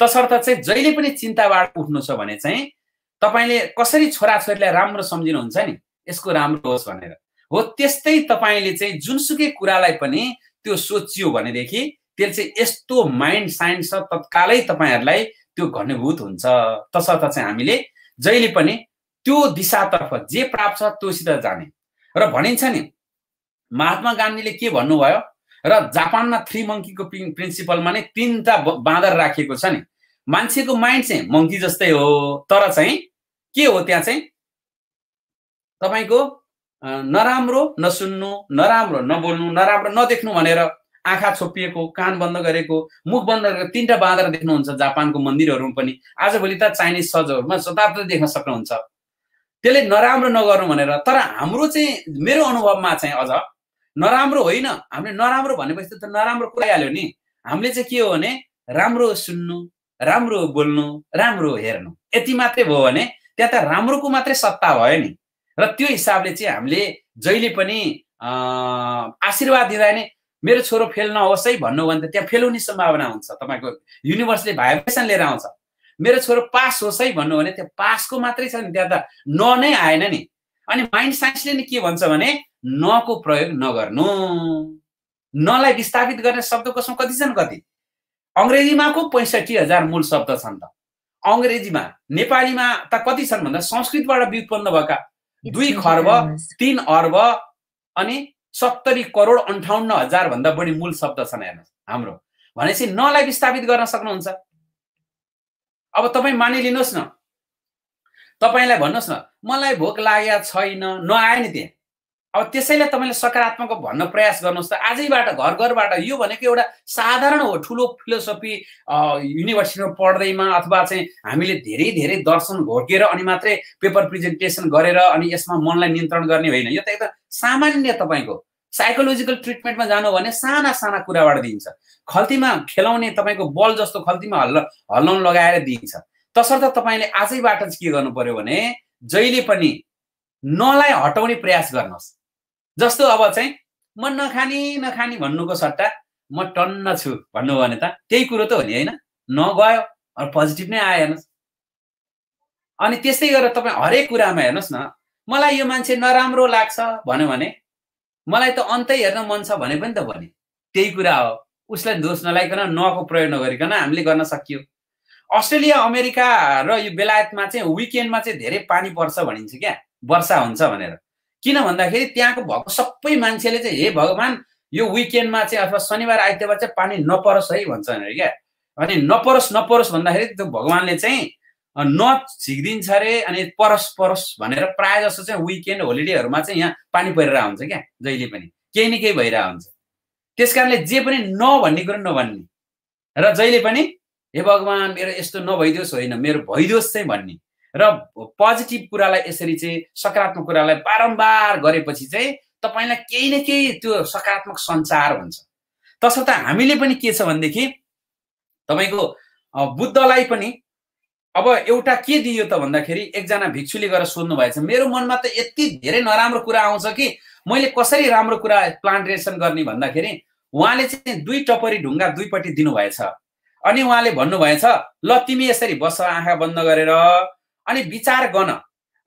तसर्थ चाहिँ जहिले पनि चिन्ताबाट उठ्नु छ भने चाहिँ तपाईँले कसरी छोराछोरीलाई राम्रो सम्झिनुहुन्छ नि यसको राम्रो होस् भनेर हो त्यस्तै तपाईँले चाहिँ जुनसुकै कुरालाई पनि त्यो सोचियो भनेदेखि त्यसले चाहिँ यस्तो माइन्ड साइन्स छ तत्कालै तपाईँहरूलाई त्यो घनीभूत हुन्छ तसर्थ चाहिँ हामीले जहिले पनि त्यो दिशातर्फ जे प्राप्त छ त्योसित जाने र भनिन्छ नि महात्मा गान्धीले के भन्नुभयो र जापानमा थ्री मङ्कीको प्रिन्सिपलमा नै तिनवटा बाँदर राखिएको छ नि मान्छेको माइन्ड चाहिँ मङ्की जस्तै हो तर चाहिँ के हो त्यहाँ चाहिँ तपाईँको नराम्रो नसुन्नु नराम्रो नबोल्नु नराम्रो नदेख्नु भनेर आँखा छोपिएको कान बन्द गरेको मुख बन्द गरेको तिनवटा बाँदर देख्नुहुन्छ जापानको मन्दिरहरूमा पनि आजभोलि त चाइनिज सजहरूमा शताब्दी देख्न सक्नुहुन्छ त्यसले नराम्रो नगर्नु भनेर तर हाम्रो चाहिँ मेरो अनुभवमा चाहिँ अझ नराम्रो होइन हामीले नराम्रो भनेपछि त नराम्रो कुराइहाल्यो नि हामीले चाहिँ के हो भने राम्रो सुन्नु राम्रो बोल्नु राम्रो हेर्नु यति मात्रै भयो भने त्यहाँ त राम्रोको मात्रै सत्ता भयो नि र त्यो हिसाबले चाहिँ हामीले जहिले पनि आशीर्वाद दिँदा नि मेरो छोरो फेल नहोस् है भन्नुभयो भने त त्यहाँ फेल हुने सम्भावना हुन्छ तपाईँको युनिभर्सले भाइब्रेसन लिएर आउँछ मेरो छोरो पास होस् है भन्नु भने त्यो पासको मात्रै छ नि त्यहाँ त न नै आएन नि अनि माइन्ड साइन्सले नि के भन्छ भने नको प्रयोग नगर्नु नलाई विस्थापित गर्ने शब्दको शब्दकोशमा कति छन् कति अङ्ग्रेजीमा को पैँसठी हजार मूल शब्द छन् त अङ्ग्रेजीमा नेपालीमा त कति छन् भन्दा संस्कृतबाट व्युत्पन्न भएका दुई खर्ब तिन अर्ब अनि सत्तरी करोड अन्ठाउन्न हजारभन्दा बढी मूल शब्द छन् हेर्नुहोस् हाम्रो भनेपछि नलाई विस्थापित गर्न सक्नुहुन्छ अब तपाईँ मानिलिनुहोस् न तपाईँलाई भन्नुहोस् न मलाई भोक लागेको छैन नआए नि त्यहाँ अब त्यसैले तपाईँले सकारात्मक भन्न प्रयास गर्नुहोस् त आजैबाट घर घरबाट यो भनेको एउटा साधारण हो ठुलो फिलोसफी युनिभर्सिटीमा पढ्दैमा अथवा चाहिँ हामीले धेरै धेरै दर्शन घोकेर अनि मात्रै पेपर प्रेजेन्टेसन गरेर अनि यसमा मनलाई नियन्त्रण गर्ने होइन यो त एकदम सामान्य तपाईँको साइकोलोजिकल ट्रिटमेन्टमा जानु भने साना साना कुराबाट दिइन्छ खल्तीमा खेलाउने तपाईँको बल जस्तो खल्तीमा हल्ला हल्लाउन लगाएर दिइन्छ तसर्थ तपाईँले आजैबाट चाहिँ के गर्नु पर्यो भने जहिले पनि नलाई हटाउने प्रयास गर्नुहोस् जस्तो अब चाहिँ म नखानी नखानी भन्नुको सट्टा म टन्न छु भन्नु भने त त्यही कुरो त हो नि होइन नगयो अरू पोजिटिभ नै आयो हेर्नुहोस् अनि त्यस्तै गरेर तपाईँ हरेक कुरामा हेर्नुहोस् न मलाई यो मान्छे नराम्रो लाग्छ भन्यो भने मलाई त अन्तै हेर्न मन छ भने पनि त भने त्यही कुरा हो उसलाई दोष नलाइकन नको प्रयोग नगरिकन हामीले गर्न सकियो अस्ट्रेलिया अमेरिका र यो बेलायतमा चाहिँ विकेन्डमा चाहिँ धेरै पानी पर्छ भनिन्छ क्या वर्षा हुन्छ भनेर किन भन्दाखेरि त्यहाँको भएको सबै मान्छेले चाहिँ हे भगवान् यो विकेन्डमा चाहिँ अथवा शनिबार आइतबार चाहिँ पानी नपरोस् है भन्छ भनेर क्या अनि नपरोस् नपरोस् भन्दाखेरि त्यो भगवान्ले चाहिँ न छिक्दिन्छ अरे अनि परोस् परोस् भनेर प्रायः जस्तो चाहिँ विकेन्ड होलिडेहरूमा चाहिँ यहाँ पानी परिरहेको हुन्छ क्या जहिले पनि केही न केही भइरहेको हुन्छ त्यस कारणले जे पनि नभन्ने कुरो नभन्ने र जहिले पनि हे भगवान् मेरो यस्तो नभइदियोस् होइन मेरो भइदियोस् चाहिँ भन्ने र पोजिटिभ कुरालाई यसरी चाहिँ सकारात्मक कुरालाई बारम्बार गरेपछि चाहिँ तपाईँलाई केही न केही त्यो सकारात्मक सञ्चार हुन्छ तसर्थ हामीले पनि के छ भनेदेखि तपाईँको बुद्धलाई पनि अब एउटा के दियो त भन्दाखेरि एकजना भिक्षुले गएर सोध्नु भएछ मेरो मनमा त यति धेरै नराम्रो कुरा आउँछ कि मैले कसरी राम्रो कुरा प्लान्टेसन गर्ने भन्दाखेरि उहाँले चाहिँ दुई टपरी ढुङ्गा दुईपट्टि दिनुभएछ अनि उहाँले भन्नुभएछ ल तिमी यसरी बस आँखा बन्द गरेर अनि विचार गर्न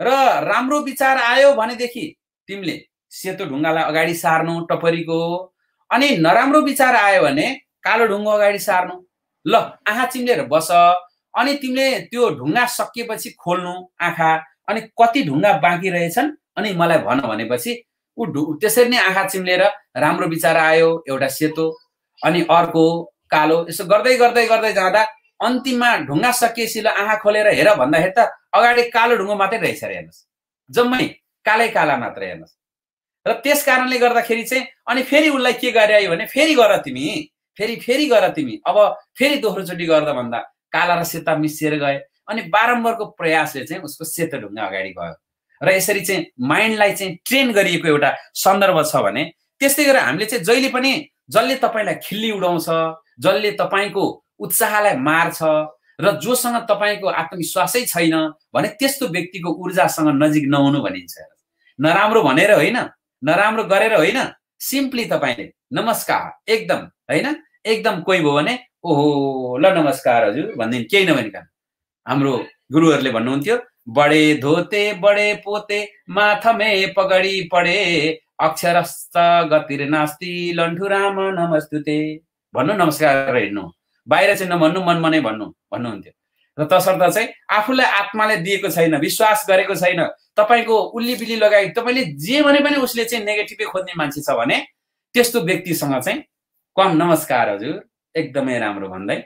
र राम्रो विचार आयो भनेदेखि तिमीले सेतो ढुङ्गालाई अगाडि सार्नु टपरीको अनि नराम्रो विचार आयो भने कालो ढुङ्गा अगाडि सार्नु ल आँखा चिम्लेर बस अनि तिमीले त्यो ढुङ्गा सकिएपछि खोल्नु आँखा अनि कति ढुङ्गा बाँकी रहेछन् अनि मलाई भन भनेपछि ऊ ढु त्यसरी नै आँखा चिम्लेर राम्रो विचार आयो एउटा सेतो अनि अर्को कालो यसो गर्दै गर्दै गर्दै जाँदा अन्तिममा ढुङ्गा सकिएसिलो आँखा खोलेर हेर भन्दाखेरि त अगाडि कालो ढुङ्गो मात्रै रहेछ अरे हेर्नुहोस् जम्मै कालै काला मात्र हेर्नुहोस् र त्यस कारणले गर्दाखेरि चाहिँ अनि फेरि उसलाई के गरे आयो भने फेरि गर तिमी फेरि फेरि गर तिमी अब फेरि दोस्रोचोटि गर्दा भन्दा काला र सेता मिसिएर गए अनि बारम्बारको प्रयासले चाहिँ उसको सेतो ढुङ्गा अगाडि गयो र यसरी चाहिँ माइन्डलाई चाहिँ ट्रेन गरिएको एउटा सन्दर्भ छ भने त्यस्तै गरेर हामीले चाहिँ जहिले पनि जसले तपाईँलाई खिल्ली उडाउँछ जसले तपाईँको उत्साहलाई मार्छ र जोसँग तपाईँको आत्मविश्वासै छैन भने त्यस्तो व्यक्तिको ऊर्जासँग नजिक नहुनु भनिन्छ नराम्रो भनेर होइन नराम्रो गरेर होइन सिम्पली तपाईँले नमस्कार एकदम होइन एकदम कोही भयो भने ओहो ल नमस्कार हजुर भनिदिनु केही नभनिकन हाम्रो गुरुहरूले भन्नुहुन्थ्यो बडे धोते बडे पोते माथमे पगडी पढे अक्षरस्थ गतिर नास्ति लन्ठुराम नमस्तुते भन्नु नमस्कार हिँड्नु बाहिर चाहिँ नभन्नु मनमनै नै भन्नु भन्नुहुन्थ्यो र तसर्थ चाहिँ आफूलाई आत्माले दिएको छैन विश्वास गरेको छैन तपाईँको उल्ली बिल्ली लगाए तपाईँले जे भने पनि उसले चाहिँ नेगेटिभै खोज्ने मान्छे छ भने त्यस्तो व्यक्तिसँग चाहिँ कम नमस्कार हजुर एकदमै राम्रो भन्दै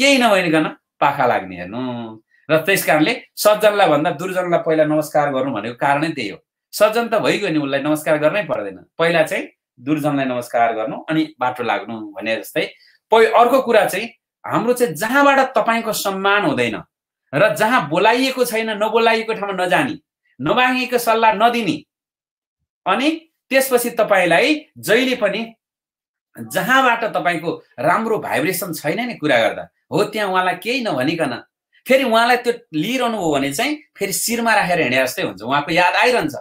केही नभइकन पाखा लाग्ने हेर्नु र त्यस कारणले सज्जनलाई भन्दा दुर्जनलाई पहिला नमस्कार गर्नु भनेको कारणै त्यही हो सज्जन त भइगयो नि उसलाई नमस्कार गर्नै पर्दैन पहिला चाहिँ दुर्जनलाई नमस्कार गर्नु अनि बाटो लाग्नु भने जस्तै पहि अर्को कुरा चाहिँ हाम्रो चाहिँ जहाँबाट तपाईँको सम्मान हुँदैन र जहाँ बोलाइएको छैन नबोलाइएको ठाउँमा नजाने नमागेको सल्लाह नदिने अनि त्यसपछि तपाईँलाई जहिले पनि जहाँबाट तपाईँको राम्रो भाइब्रेसन छैन नि कुरा गर्दा हो त्यहाँ उहाँलाई केही नभनिकन फेरि उहाँलाई त्यो लिइरहनु हो भने चाहिँ फेरि शिरमा राखेर हिँडे जस्तै हुन्छ उहाँको याद आइरहन्छ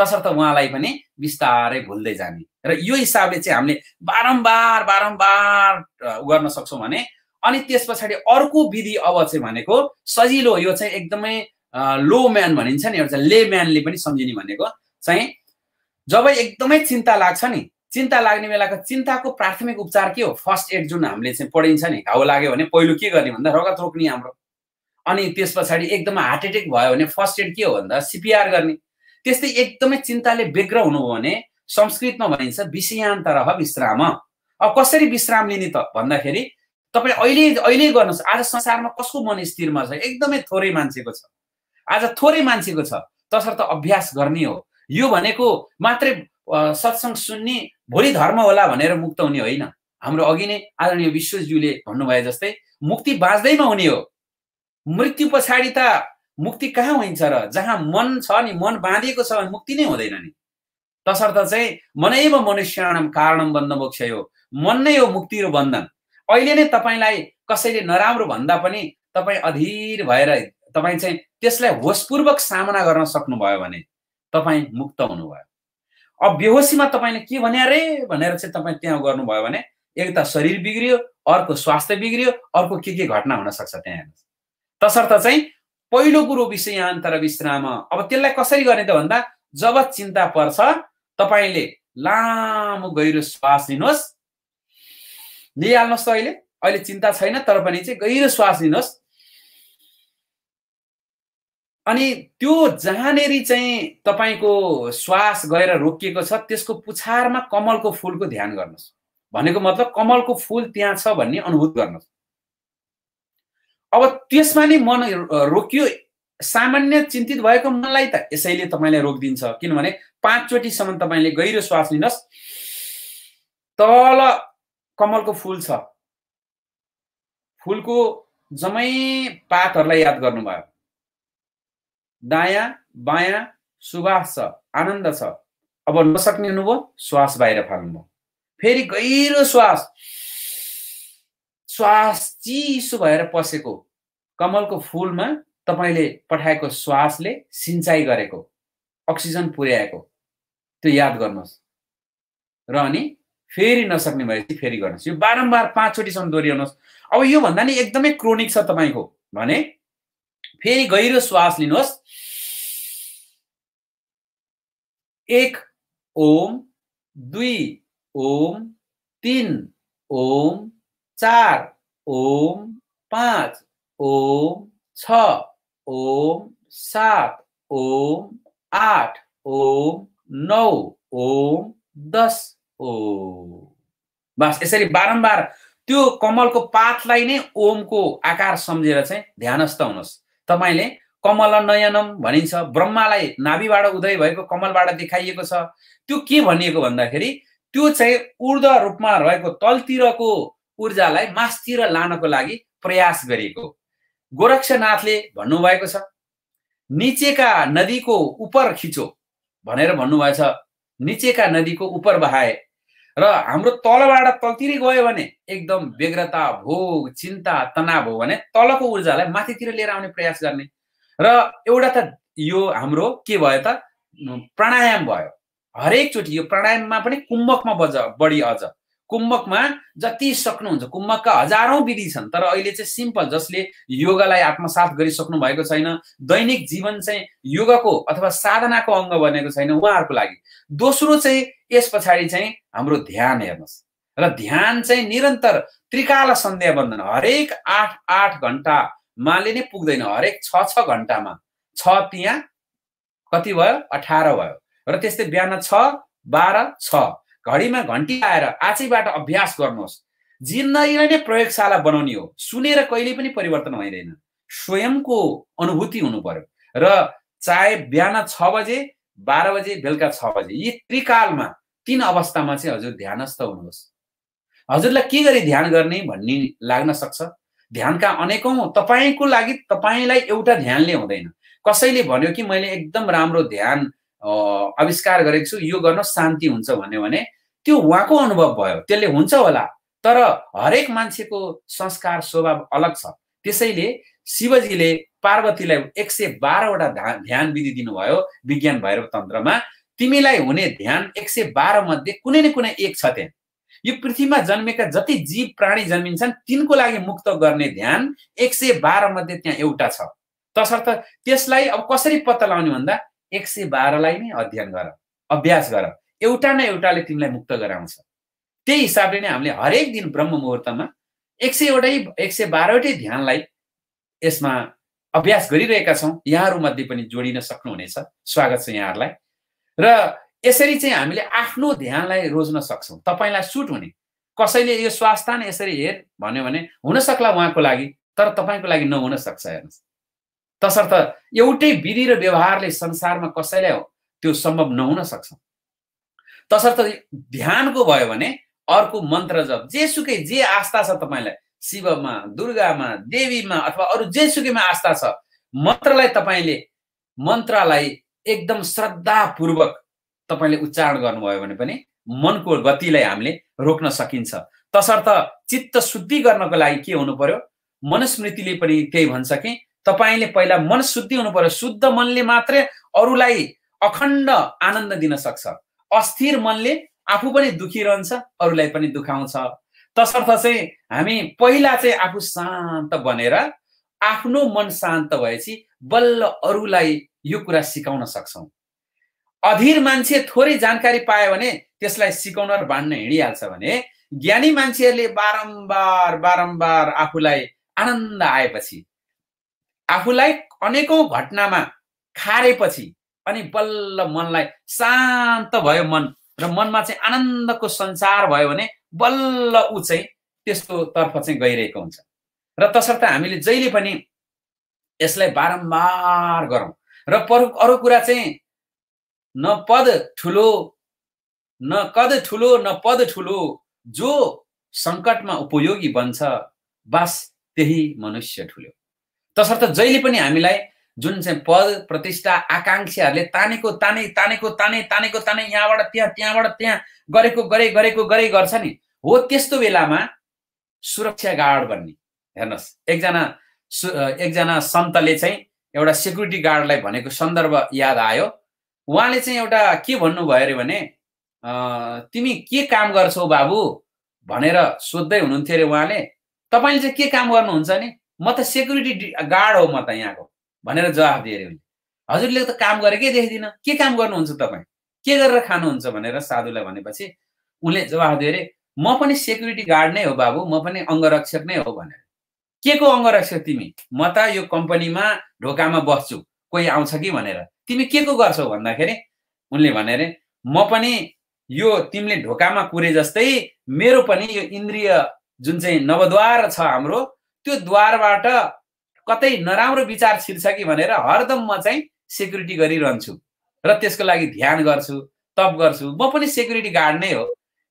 तसर्थ उहाँलाई पनि बिस्तारै भुल्दै जाने र यो हिसाबले चाहिँ हामीले बारम्बार बारम्बार गर्न सक्छौँ भने अनि त्यस पछाडि अर्को विधि अब चाहिँ भनेको सजिलो यो चाहिँ एकदमै लो म्यान भनिन्छ नि एउटा ले म्यानले पनि सम्झिने भनेको चाहिँ जब एकदमै चिन्ता लाग्छ नि चिन्ता लाग्ने बेलाको चिन्ताको प्राथमिक उपचार के हो फर्स्ट एड जुन हामीले चाहिँ पढिन्छ नि घाउ लाग्यो भने पहिलो के गर्ने भन्दा रगत रोक्ने हाम्रो अनि त्यस पछाडि एकदमै हार्ट एट्याक भयो भने फर्स्ट एड के हो भन्दा सिपिआर गर्ने त्यस्तै एकदमै चिन्ताले हुनु हुनुभयो भने संस्कृतमा भनिन्छ विषयान्तरह विश्राम अब कसरी विश्राम लिने त भन्दाखेरि तपाईँ अहिले अहिले गर्नुहोस् आज संसारमा कसको मन स्थिरमा छ एकदमै थोरै मान्छेको छ आज थोरै मान्छेको छ तसर्थ अभ्यास गर्ने हो यो भनेको मात्रै सत्सङ्ग सुन्ने भोलि धर्म होला भनेर मुक्त हुने होइन हाम्रो अघि नै आदरणीय विश्वज्यूले भन्नुभयो जस्तै मुक्ति बाँच्दैमा हुने हो मृत्यु पछाडि त मुक्ति कहाँ हुन्छ र जहाँ मन छ नि मन बाँधिएको छ भने मुक्ति नै हुँदैन नि तसर्थ चाहिँ मनैव मनुष्याणम कारणम बन्द मोक्ष हो मन नै हो मुक्ति र बन्धन अहिले नै तपाईँलाई कसैले नराम्रो भन्दा पनि तपाईँ अधीर भएर तपाईँ चाहिँ त्यसलाई होसपूर्वक सामना गर्न सक्नुभयो भने तपाईँ मुक्त हुनुभयो अब बेहोसीमा तपाईँले के भने अरे भनेर चाहिँ तपाईँ त्यहाँ गर्नुभयो भने एक त शरीर बिग्रियो अर्को स्वास्थ्य बिग्रियो अर्को के के घटना हुनसक्छ त्यहाँ हेर्नुहोस् तसर्थ चाहिँ पहिलो कुरो विषय यहाँ अन्तर विश्राम अब त्यसलाई कसरी गर्ने त भन्दा जब चिन्ता पर्छ तपाईँले लामो गहिरो श्वास लिनुहोस् लिइहाल्नुहोस् त अहिले अहिले चिन्ता छैन तर पनि चाहिँ गहिरो श्वास लिनुहोस् अनि त्यो जहाँनेरि चाहिँ तपाईँको श्वास गएर रोकिएको छ त्यसको पुछारमा कमलको फुलको ध्यान गर्नुहोस् भनेको मतलब कमलको फुल त्यहाँ छ भन्ने अनुभूत गर्नुहोस् अब त्यसमा नै मन रोकियो सामान्य चिन्तित भएको मनलाई त यसैले तपाईँलाई रोकिदिन्छ किनभने पाँचचोटिसम्म तपाईँले गहिरो श्वास लिनुहोस् तल कमलको फुल छ फुलको जम्मै पातहरूलाई याद गर्नुभयो दायाँ बायाँ सुवास छ आनन्द छ अब नसक्ने हुनुभयो श्वास बाहिर फाल्नुभयो फेरि गहिरो श्वास श्वास चिसो भएर पसेको कमलको फुलमा तपाईँले पठाएको श्वासले सिँचाइ गरेको अक्सिजन पुर्याएको त्यो याद गर्नुहोस् र अनि फेरि नसक्ने भएपछि फेरि गर्नुहोस् यो बारम्बार पाँचचोटिसम्म दोहोऱ्याउनुहोस् अब यो भन्दा नि एकदमै क्रोनिक छ तपाईँको भने फेरि गहिरो श्वास लिनुहोस् एक ओम दुई ओम तिन ओम चार ओम पाँच ओम छ ओम सात ओम आठ ओम नौ ओम दस ओ बस यसरी बारम्बार त्यो कमलको पातलाई नै ओमको आकार सम्झेर चाहिँ ध्यानस्थ हुनुहोस् तपाईँले कमल नयनम भनिन्छ ब्रह्मालाई नाभिबाट उदय भएको कमलबाट देखाइएको छ त्यो के भनिएको भन्दाखेरि त्यो चाहिँ ऊर्ध रूपमा रहेको तलतिरको ऊर्जालाई मासतिर लानको लागि प्रयास गरिएको गोरक्षनाथले भन्नुभएको छ निचेका नदीको उपर खिचो भनेर भन्नुभएछ निचेका नदीको उपर बहाए र हाम्रो तलबाट तलतिर गयो भने एकदम व्यग्रता भोग चिन्ता तनाव हो भने तलको ऊर्जालाई माथितिर लिएर आउने प्रयास गर्ने र एउटा त यो हाम्रो के भयो त प्राणायाम भयो हरेकचोटि यो प्राणायाममा पनि कुम्भकमा बज बढी अझ कुम्भकमा जति सक्नुहुन्छ कुम्भकका हजारौँ विधि छन् तर अहिले चाहिँ सिम्पल जसले योगालाई आत्मसात गरिसक्नु भएको छैन दैनिक जीवन चाहिँ योगाको अथवा साधनाको अङ्ग बनेको छैन उहाँहरूको लागि दोस्रो चाहिँ यस पछाडि चाहिँ हाम्रो ध्यान हेर्नुहोस् र ध्यान चाहिँ निरन्तर त्रिकाल सन्ध्या बन्धन हरेक आठ आठ घन्टामाले नै पुग्दैन हरेक छ छ घन्टामा छ तिहाँ कति भयो अठार भयो र त्यस्तै बिहान छ बाह्र छ घडीमा घन्टी आएर आजैबाट अभ्यास गर्नुहोस् जिन्दगीलाई नै प्रयोगशाला बनाउने हो सुनेर कहिले पनि परिवर्तन भइरहेन स्वयंको अनुभूति हुनु पर्यो र चाहे बिहान छ बजे बाह्र बजे बेलुका छ बजे यी त्रिकालमा तिन अवस्थामा चाहिँ हजुर ध्यानस्थ हुनुहोस् हजुरलाई के गरी ध्यान गर्ने भन्ने लाग्न सक्छ ध्यानका अनेकौँ तपाईँको लागि तपाईँलाई एउटा ध्यानले हुँदैन कसैले भन्यो कि मैले एकदम राम्रो ध्यान आविष्कार गरेको छु यो गर्न शान्ति हुन्छ भन्यो भने त्यो उहाँको अनुभव भयो त्यसले हुन्छ होला तर हरेक मान्छेको संस्कार स्वभाव अलग छ त्यसैले शिवजीले पार्वतीलाई एक सय बाह्रवटा ध्यान विधि दिनुभयो विज्ञान भैरव तन्त्रमा तिमीलाई हुने ध्यान एक सय बाह्र मध्ये कुनै न कुनै एक छ त्यहाँ यो पृथ्वीमा जन्मेका जति जीव प्राणी जन्मिन्छन् तिनको लागि मुक्त गर्ने ध्यान एक सय बाह्र मध्ये त्यहाँ एउटा छ तसर्थ त्यसलाई अब कसरी पत्ता लगाउने भन्दा एक सय बाह्रलाई नै अध्ययन गर अभ्यास गर एउटा न एउटाले तिमीलाई मुक्त गराउँछ त्यही हिसाबले नै हामीले हरेक दिन ब्रह्म मुहुर्तमा एक सयवटै एक सय बाह्रवटै ध्यानलाई यसमा अभ्यास गरिरहेका छौँ यहाँहरूमध्ये पनि जोडिन सक्नुहुनेछ स्वागत छ यहाँहरूलाई र यसरी चाहिँ हामीले आफ्नो ध्यानलाई रोज्न सक्छौँ तपाईँलाई सुट हुने कसैले यो स्वास्थ्य यसरी हेर भन्यो भने हुनसक्ला उहाँको लागि तर तपाईँको लागि नहुन सक्छ हेर्नुहोस् तसर्थ एउटै विधि र व्यवहारले संसारमा कसैलाई त्यो सम्भव नहुन सक्छ तसर्थ ध्यानको भयो भने अर्को मन्त्र जप जेसुकै जे आस्था छ तपाईँलाई शिवमा दुर्गामा देवीमा अथवा अरू जेसुकैमा आस्था छ मन्त्रलाई तपाईँले मन्त्रलाई एकदम श्रद्धापूर्वक तपाईँले उच्चारण गर्नुभयो भने पनि मनको गतिलाई हामीले रोक्न सकिन्छ तसर्थ चित्त शुद्धि गर्नको लागि के हुनु पर्यो मनस्मृतिले पनि त्यही भन्छ कि तपाईँले पहिला मन शुद्धि हुनु पर्यो शुद्ध मनले मात्रै अरूलाई अखण्ड आनन्द दिन सक्छ अस्थिर मनले आफू पनि दुखी रहन्छ अरूलाई पनि दुखाउँछ तसर्थ चाहिँ हामी पहिला चाहिँ आफू शान्त बनेर आफ्नो मन शान्त भएपछि बल्ल अरूलाई यो कुरा सिकाउन सक्छौँ अधीर मान्छे थोरै जानकारी पायो भने त्यसलाई सिकाउन र बाँड्न हिँडिहाल्छ भने ज्ञानी मान्छेहरूले बारम्बार बारम्बार आफूलाई आनन्द आएपछि आफूलाई अनेकौँ घटनामा खारेपछि अनि बल्ल मनलाई शान्त भयो मन र मनमा चाहिँ आनन्दको संसार भयो भने बल्ल ऊ चाहिँ त्यस्तोतर्फ चाहिँ गइरहेको हुन्छ र तसर्थ हामीले जहिले पनि यसलाई बारम्बार गरौँ र परु अरू कुरा चाहिँ न पद ठुलो न कद ठुलो न पद ठुलो जो सङ्कटमा उपयोगी बन्छ बास त्यही मनुष्य ठुल्यो तसर्थ जहिले पनि हामीलाई जुन चाहिँ पद प्रतिष्ठा आकाङ्क्षाहरूले तानेको ताने तानेको ताने तानेको ताने यहाँबाट त्यहाँ त्यहाँबाट त्यहाँ गरेको गरे गरेको गरे गर्छ नि हो त्यस्तो बेलामा सुरक्षा गार्ड भन्ने हेर्नुहोस् एकजना एकजना सन्तले चाहिँ एउटा सेक्युरिटी गार्डलाई भनेको सन्दर्भ याद आयो उहाँले चाहिँ एउटा के भन्नुभयो अरे भने तिमी के काम गर्छौ बाबु भनेर सोद्धै हुनुहुन्थ्यो अरे उहाँले तपाईँले चाहिँ के काम गर्नुहुन्छ नि म त सेक्युरिटी गार्ड हो म त यहाँको भनेर जवाफ दिए अरे उनले हजुरले त काम गरेकै देख्दिनँ के काम गर्नुहुन्छ तपाईँ के गरेर खानुहुन्छ भनेर साधुलाई भनेपछि उनले जवाफ दियो अरे म पनि सेक्युरिटी गार्ड नै हो बाबु म पनि अङ्गरक्षक नै हो भनेर के को अङ्गरक्षक तिमी म त यो कम्पनीमा ढोकामा बस्छु कोही आउँछ कि भनेर तिमी के को गर्छौ भन्दाखेरि उनले भने अरे म पनि यो तिमीले ढोकामा कुरे जस्तै मेरो पनि यो इन्द्रिय जुन चाहिँ नवद्वार छ हाम्रो त्यो द्वारबाट कतै नराम्रो विचार छिर्छ कि भनेर हरदम म चाहिँ सेक्युरिटी गरिरहन्छु र त्यसको लागि ध्यान गर्छु तप गर्छु म पनि सेक्युरिटी गार्ड नै हो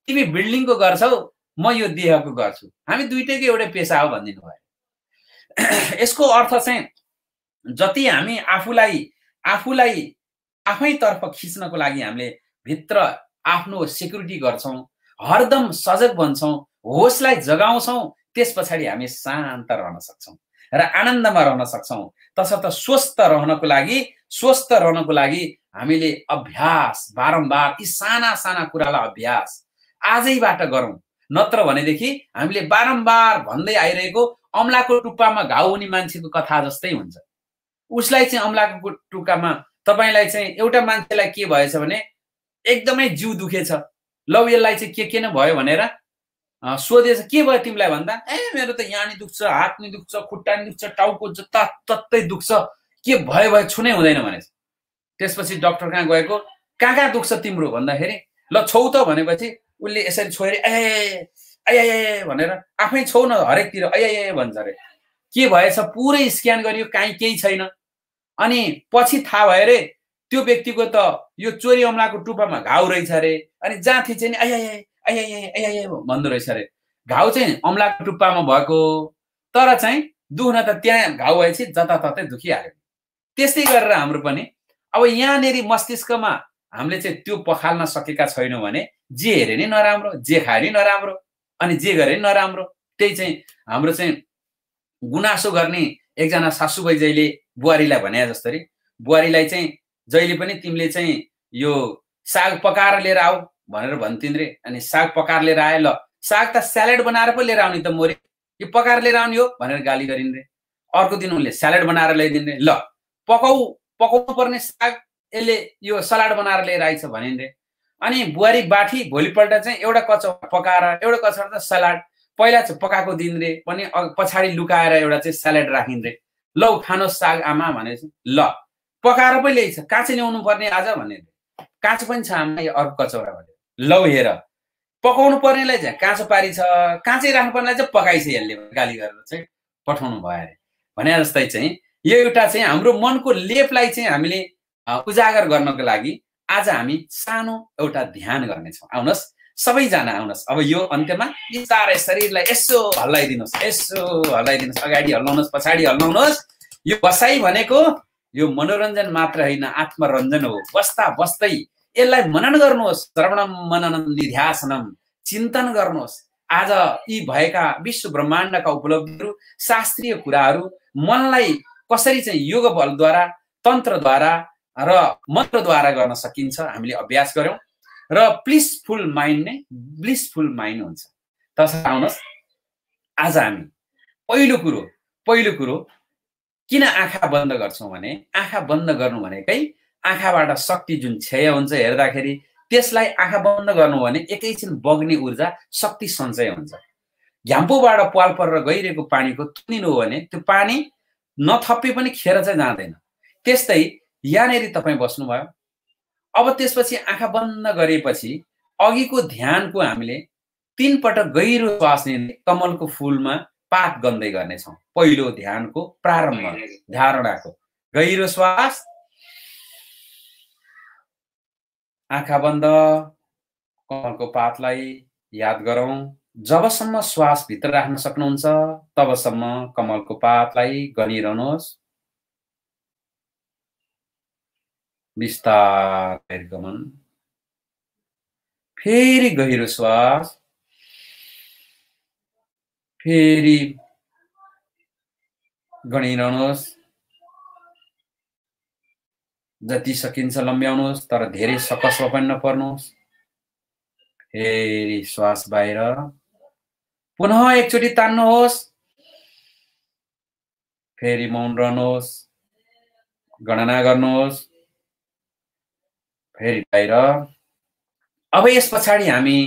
तिमी बिल्डिङको गर्छौ म यो देहको गर्छु हामी दुइटैको एउटै पेसा हो भनिदिनु भयो यसको अर्थ चाहिँ जति हामी आफूलाई आफूलाई आफैतर्फ खिच्नको लागि हामीले भित्र आफ्नो सेक्युरिटी गर्छौँ हरदम सजग बन्छौँ होसलाई जगाउँछौँ त्यस पछाडि हामी शान्त रहन सक्छौँ र आनन्दमा रहन सक्छौँ तसर्थ स्वस्थ रहनको लागि स्वस्थ रहनको लागि हामीले अभ्यास बारम्बार यी साना साना कुरालाई अभ्यास आजैबाट गरौँ नत्र भनेदेखि हामीले बारम्बार भन्दै आइरहेको अम्लाको टुप्पामा घाउ हुने मान्छेको कथा जस्तै हुन्छ उसलाई चाहिँ अम्लाको टुक्कामा तपाईँलाई चाहिँ एउटा मान्छेलाई के भएछ भने एकदमै जिउ दुखेछ लौ यसलाई चाहिँ के के नै भयो भनेर सोधेछ के भयो तिमीलाई भन्दा ए मेरो त यहाँ नि दुख्छ हात नि दुख्छ खुट्टा नि दुख्छ टाउको जता तत्तै दुख्छ के भयो भयो छुनै हुँदैन भनेछ त्यसपछि डक्टर कहाँ गएको कहाँ कहाँ दुख्छ तिम्रो भन्दाखेरि ल छौ त भनेपछि उसले यसरी छोएर ए अय भनेर आफै छौ न हरेकतिर अय भन्छ अरे के भएछ पुरै स्क्यान गरियो काहीँ केही छैन अनि पछि थाहा भयो अरे त्यो व्यक्तिको त यो चोरी अमलाको टुप्पामा घाउ रहेछ अरे अनि जहाँ चाहिँ नि अय आइ भन्दो रहेछ अरे घाउ चाहिँ अम्लाको टुप्पामा भएको तर चाहिँ दुख्न त त्यहाँ घाउ भएपछि जताततै दुखिहाल्यो त्यस्तै गरेर हाम्रो पनि अब यहाँनिर मस्तिष्कमा हामीले चाहिँ त्यो पखाल्न सकेका छैनौँ भने जे हेरे नि नराम्रो जे खायो नि नराम्रो अनि जे गरे नि नराम्रो त्यही चाहिँ हाम्रो चाहिँ गुनासो गर्ने एकजना सासूबाइ जहिले बुहारीलाई भने जस्तरी बुहारीलाई चाहिँ जहिले पनि तिमीले चाहिँ यो साग पकाएर लिएर आऊ भनेर भन्थिन् रे अनि साग पकाएर लिएर आए ल साग त स्यालेड बनाएर पो लिएर आउने त मोरे यो पकाएर लिएर आउने हो भनेर गाली गरिन् रे अर्को दिन उनले स्यालेड बनाएर ल्याइदिन् रे ल पकाउ पकाउनु पर्ने साग यसले यो सलाड बनाएर लिएर आएछ भनिन् रे अनि बुहारी बाठी भोलिपल्ट चाहिँ एउटा कचौरा पकाएर एउटा कचौरा त सलाड पहिला चाहिँ पकाएको दिन रे पनि पछाडि लुकाएर एउटा चाहिँ स्यालेड राखिन् रे लौ खानुहोस् साग आमा भने ल पकाएर पो ल्याइछ काँचै ल्याउनु पर्ने आज भने काँचो पनि छ आमा यो अर्को कचौरा भने लौ हेर पकाउनु पर्नेलाई चाहिँ काँचो पारी छ काँचै राख्नु पर्नेलाई चाहिँ पकाइछ यसले गाली गरेर चाहिँ पठाउनु भयो अरे भने जस्तै चाहिँ यो एउटा चाहिँ हाम्रो मनको लेपलाई चाहिँ हामीले उजागर गर्नको लागि आज हामी सानो एउटा ध्यान गर्नेछौँ आउनुहोस् सबैजना आउनुहोस् अब यो अन्त्यमा बिस्तारै शरीरलाई यसो हल्लाइदिनुहोस् यसो हल्लाइदिनुहोस् अगाडि हल्लाउनुहोस् पछाडि हल्लाउनुहोस् यो बसाई भनेको यो मनोरञ्जन मात्र होइन आत्मरञ्जन हो बस्दा बस्दै यसलाई मनन गर्नुहोस् श्रवणम मनन निध्यासनम चिन्तन गर्नुहोस् आज यी भएका विश्व ब्रह्माण्डका उपलब्धिहरू शास्त्रीय कुराहरू मनलाई कसरी चाहिँ योग बलद्वारा तन्त्रद्वारा र मन्त्रद्वारा गर्न सकिन्छ हामीले अभ्यास गऱ्यौँ र प्लिसफुल माइन्ड नै ब्लिसफुल माइन्ड हुन्छ तसर्थ आउनुहोस् आज हामी पहिलो कुरो पहिलो कुरो किन आँखा बन्द गर्छौँ भने आँखा बन्द गर्नु भनेकै आँखाबाट शक्ति जुन क्षय हुन्छ हेर्दाखेरि त्यसलाई आँखा बन्द गर्नु भने एकैछिन बग्ने ऊर्जा शक्ति सञ्चय हुन्छ घ्याम्पोबाट पाल परेर गइरहेको पानीको तुनिनु हो भने त्यो पानी नथपे पनि खेर चाहिँ जाँदैन त्यस्तै यहाँनिर तपाईँ बस्नुभयो अब त्यसपछि आँखा बन्द गरेपछि अघिको ध्यानको हामीले तिनपटक गहिरो श्वास लिने कमलको फुलमा पात गन्दै गर्नेछौँ पहिलो ध्यानको प्रारम्भ धारणाको गहिरो श्वास आँखा बन्द कमलको पातलाई याद गरौँ जबसम्म श्वास भित्र राख्न सक्नुहुन्छ तबसम्म कमलको पातलाई गनिरहनुहोस् बिस्तार गमन फेरि गहिरो श्वास फेरि गनिरहनुहोस् जति सकिन्छ लम्ब्याउनुहोस् तर धेरै सकसमा पनि नपर्नुहोस् फेरि श्वास बाहिर पुनः एकचोटि तान्नुहोस् फेरि मौन रहनुहोस् गणना गर्नुहोस् फेरि बाहिर अब यस पछाडि हामी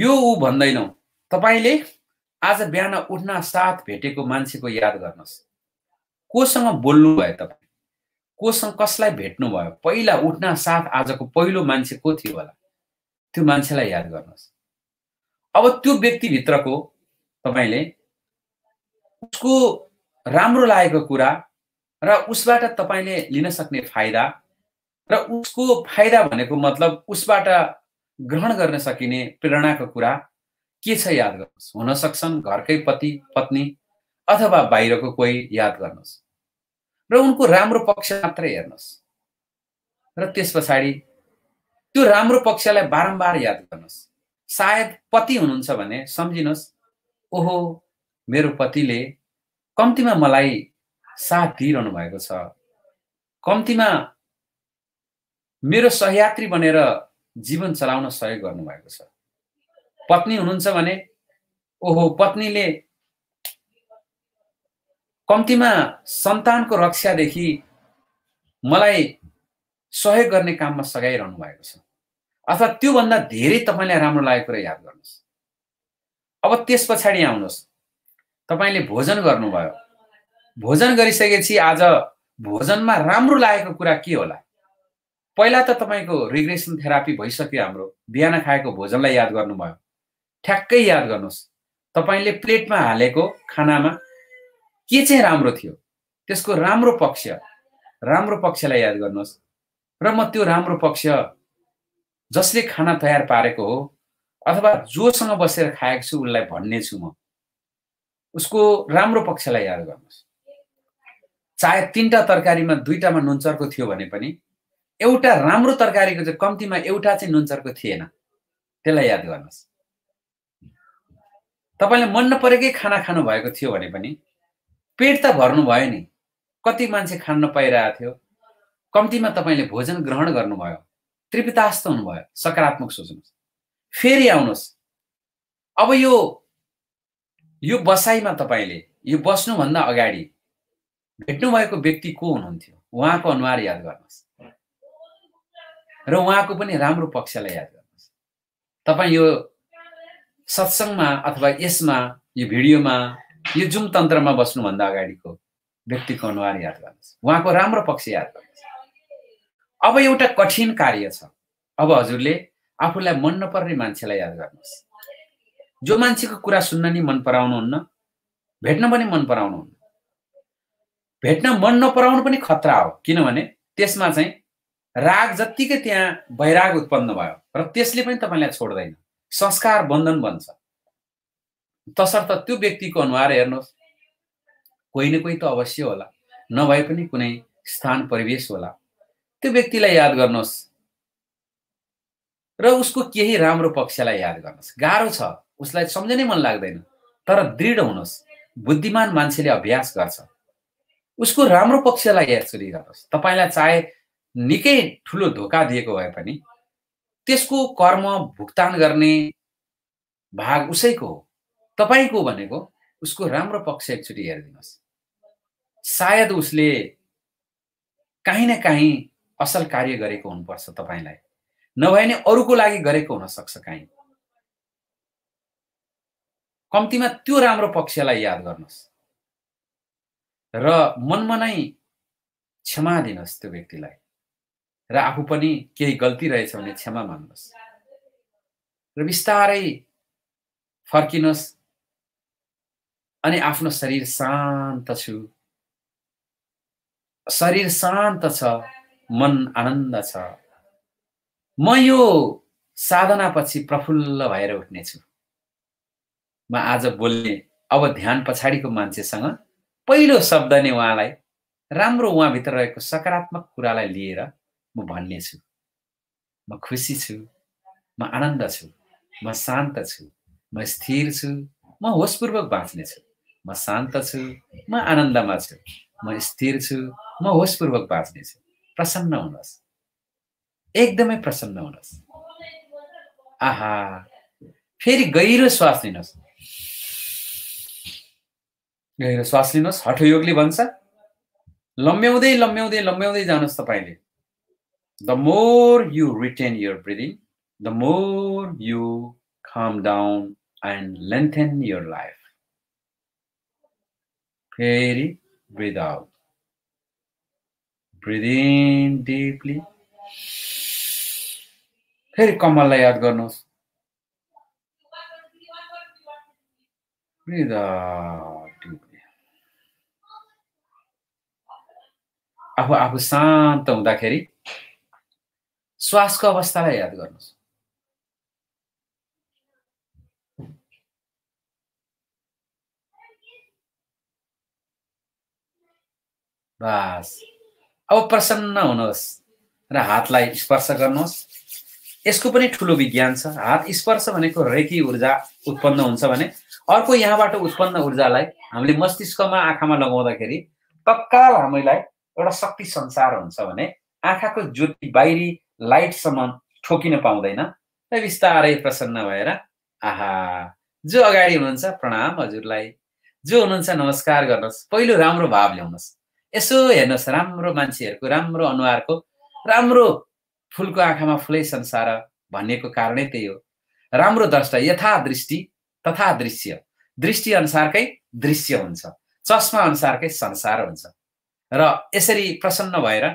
यो ऊ भन्दैनौँ तपाईँले आज बिहान उठ्न साथ भेटेको मान्छेको याद गर्नुहोस् कोसँग बोल्नु भयो तपाईँ कोसँग कसलाई भेट्नु भयो पहिला उठ्न साथ आजको पहिलो मान्छे को थियो होला त्यो मान्छेलाई याद गर्नुहोस् अब त्यो व्यक्तिभित्रको तपाईँले उसको राम्रो लागेको कुरा र उसबाट तपाईँले लिन सक्ने फाइदा र उसको फाइदा भनेको मतलब उसबाट ग्रहण गर्न सकिने प्रेरणाको कुरा के छ याद गर्नुहोस् हुन सक्छन् घरकै पति पत्नी अथवा बाहिरको कोही याद गर्नुहोस् र उनको राम्रो पक्ष मात्रै हेर्नुहोस् र त्यस पछाडि त्यो राम्रो पक्षलाई बारम्बार याद गर्नुहोस् सायद पति हुनुहुन्छ भने सम्झिनुहोस् ओहो मेरो पतिले कम्तीमा मलाई साथ दिइरहनु भएको छ कम्तीमा मेरो सहयात्री बनेर जीवन चलाउन सहयोग गर्नुभएको छ पत्नी हुनुहुन्छ भने ओहो पत्नीले कम्तीमा सन्तानको रक्षादेखि मलाई सहयोग गर्ने काममा सघाइरहनु भएको छ अथवा त्योभन्दा धेरै तपाईँलाई राम्रो लागेको कुरा याद गर्नुहोस् अब त्यस पछाडि आउनुहोस् तपाईँले भोजन गर्नुभयो भोजन गरिसकेपछि आज भोजनमा राम्रो लागेको कुरा के होला पहिला त तपाईँको रिग्रेसन थेरापी भइसक्यो हाम्रो बिहान खाएको भोजनलाई याद गर्नुभयो ठ्याक्कै याद गर्नुहोस् तपाईँले प्लेटमा हालेको खानामा के चाहिँ राम्रो थियो त्यसको राम्रो पक्ष राम्रो पक्षलाई याद गर्नुहोस् र म त्यो राम्रो पक्ष जसले खाना तयार पारेको हो अथवा जोसँग बसेर खाएको छु उसलाई भन्ने छु म उसको राम्रो पक्षलाई याद गर्नुहोस् चाहे तिनवटा तरकारीमा दुईवटामा नुनचर्को थियो भने पनि एउटा राम्रो तरकारीको चाहिँ कम्तीमा एउटा चाहिँ नुनचरको थिएन त्यसलाई याद गर्नुहोस् तपाईँले मन नपरेकै खाना खानुभएको थियो भने पनि पेट त भर्नुभयो नि कति मान्छे खान्न पाइरहेको थियो कम्तीमा तपाईँले भोजन ग्रहण गर्नुभयो त्रिपितास्त हुनुभयो सकारात्मक सोच्नुहोस् फेरि आउनुहोस् अब यो यो बसाइमा तपाईँले यो बस्नुभन्दा अगाडि भेट्नुभएको व्यक्ति को हुनुहुन्थ्यो उहाँको अनुहार याद गर्नुहोस् र उहाँको पनि राम्रो पक्षलाई याद गर्नुहोस् तपाईँ यो सत्सङमा अथवा यसमा यो भिडियोमा यो जुन तन्त्रमा बस्नुभन्दा अगाडिको व्यक्तिको अनुहार याद गर्नुहोस् उहाँको राम्रो पक्ष याद गर्नुहोस् अब एउटा कठिन कार्य छ अब हजुरले आफूलाई मन नपर्ने मान्छेलाई याद गर्नुहोस् जो मान्छेको कुरा सुन्न नि मन पराउनुहुन्न भेट्न पनि मन पराउनुहुन्न भेट्न मन नपराउनु पनि खतरा हो किनभने त्यसमा चाहिँ राग जत्तिकै त्यहाँ वैराग उत्पन्न भयो र त्यसले पनि तपाईँलाई छोड्दैन संस्कार बन्धन बन्छ तसर्थ त्यो व्यक्तिको अनुहार हेर्नुहोस् कोही न कोही त अवश्य होला नभए पनि कुनै स्थान परिवेश होला त्यो व्यक्तिलाई याद गर्नुहोस् र उसको केही राम्रो पक्षलाई याद गर्नुहोस् गाह्रो छ उसलाई सम्झनै मन लाग्दैन तर दृढ हुनुहोस् बुद्धिमान मान्छेले अभ्यास गर्छ उसको राम्रो पक्षलाई यसरी गर्नुहोस् तपाईँलाई चाहे निकै ठुलो धोका दिएको भए पनि त्यसको कर्म भुक्तान गर्ने भाग उसैको हो तपाईँको भनेको उसको राम्रो पक्ष एकचोटि हेरिदिनुहोस् सायद उसले काहीँ न काहीँ असल कार्य गरेको हुनुपर्छ तपाईँलाई नभए नै अरूको लागि गरेको हुनसक्छ काहीँ कम्तीमा त्यो राम्रो पक्षलाई याद गर्नुहोस् र मनमा नै क्षमा दिनुहोस् त्यो व्यक्तिलाई र आफू पनि केही गल्ती रहेछ भने क्षमा मान्नुहोस् र बिस्तारै फर्किनुहोस् अनि आफ्नो शरीर शान्त छु शरीर शान्त छ मन आनन्द छ म यो साधनापछि प्रफुल्ल भएर उठ्नेछु म आज बोल्ने अब ध्यान पछाडिको मान्छेसँग पहिलो शब्द नै उहाँलाई राम्रो उहाँभित्र रहेको सकारात्मक कुरालाई लिएर म भन्नेछु म खुसी छु म आनन्द छु म शान्त छु म स्थिर छु म होसपूर्वक बाँच्नेछु म शान्त छु म आनन्दमा छु म स्थिर छु म होसपूर्वक छु प्रसन्न हुनुहोस् एकदमै प्रसन्न हुनुहोस् आहा फेरि गहिरो श्वास लिनुहोस् गहिरो श्वास लिनुहोस् हठयोगले भन्छ लम्ब्याउँदै लम्ब्याउँदै लम्ब्याउँदै जानुहोस् तपाईँले the more you retain your breathing the more you calm down and lengthen your life in deeply फेरि कमललाई याद गर्नुहोस् आफू आफू शान्त हुँदाखेरि श्वासको अवस्थालाई याद गर्नुहोस् बास अब प्रसन्न हुनुहोस् र हातलाई स्पर्श गर्नुहोस् यसको पनि ठुलो विज्ञान छ हात स्पर्श भनेको रेकी ऊर्जा उत्पन्न हुन्छ भने अर्को यहाँबाट उत्पन्न ऊर्जालाई हामीले मस्तिष्कमा आँखामा लगाउँदाखेरि तत्काल हामीलाई एउटा शक्ति संसार हुन्छ भने आँखाको ज्योति बाहिरी लाइटसम्म ठोकिन पाउँदैन र बिस्तारै प्रसन्न भएर आहा जो अगाडि हुनुहुन्छ प्रणाम हजुरलाई जो हुनुहुन्छ नमस्कार गर्नुहोस् पहिलो राम्रो भाव ल्याउनुहोस् यसो हेर्नुहोस् राम्रो मान्छेहरूको राम्रो अनुहारको राम्रो फुलको आँखामा फुलै संसार भन्नेको कारणै त्यही हो राम्रो दृष्ट यथा दृष्टि तथा दृश्य दृष्टि अनुसारकै दृश्य हुन्छ चस्मा अनुसारकै संसार हुन्छ र यसरी प्रसन्न भएर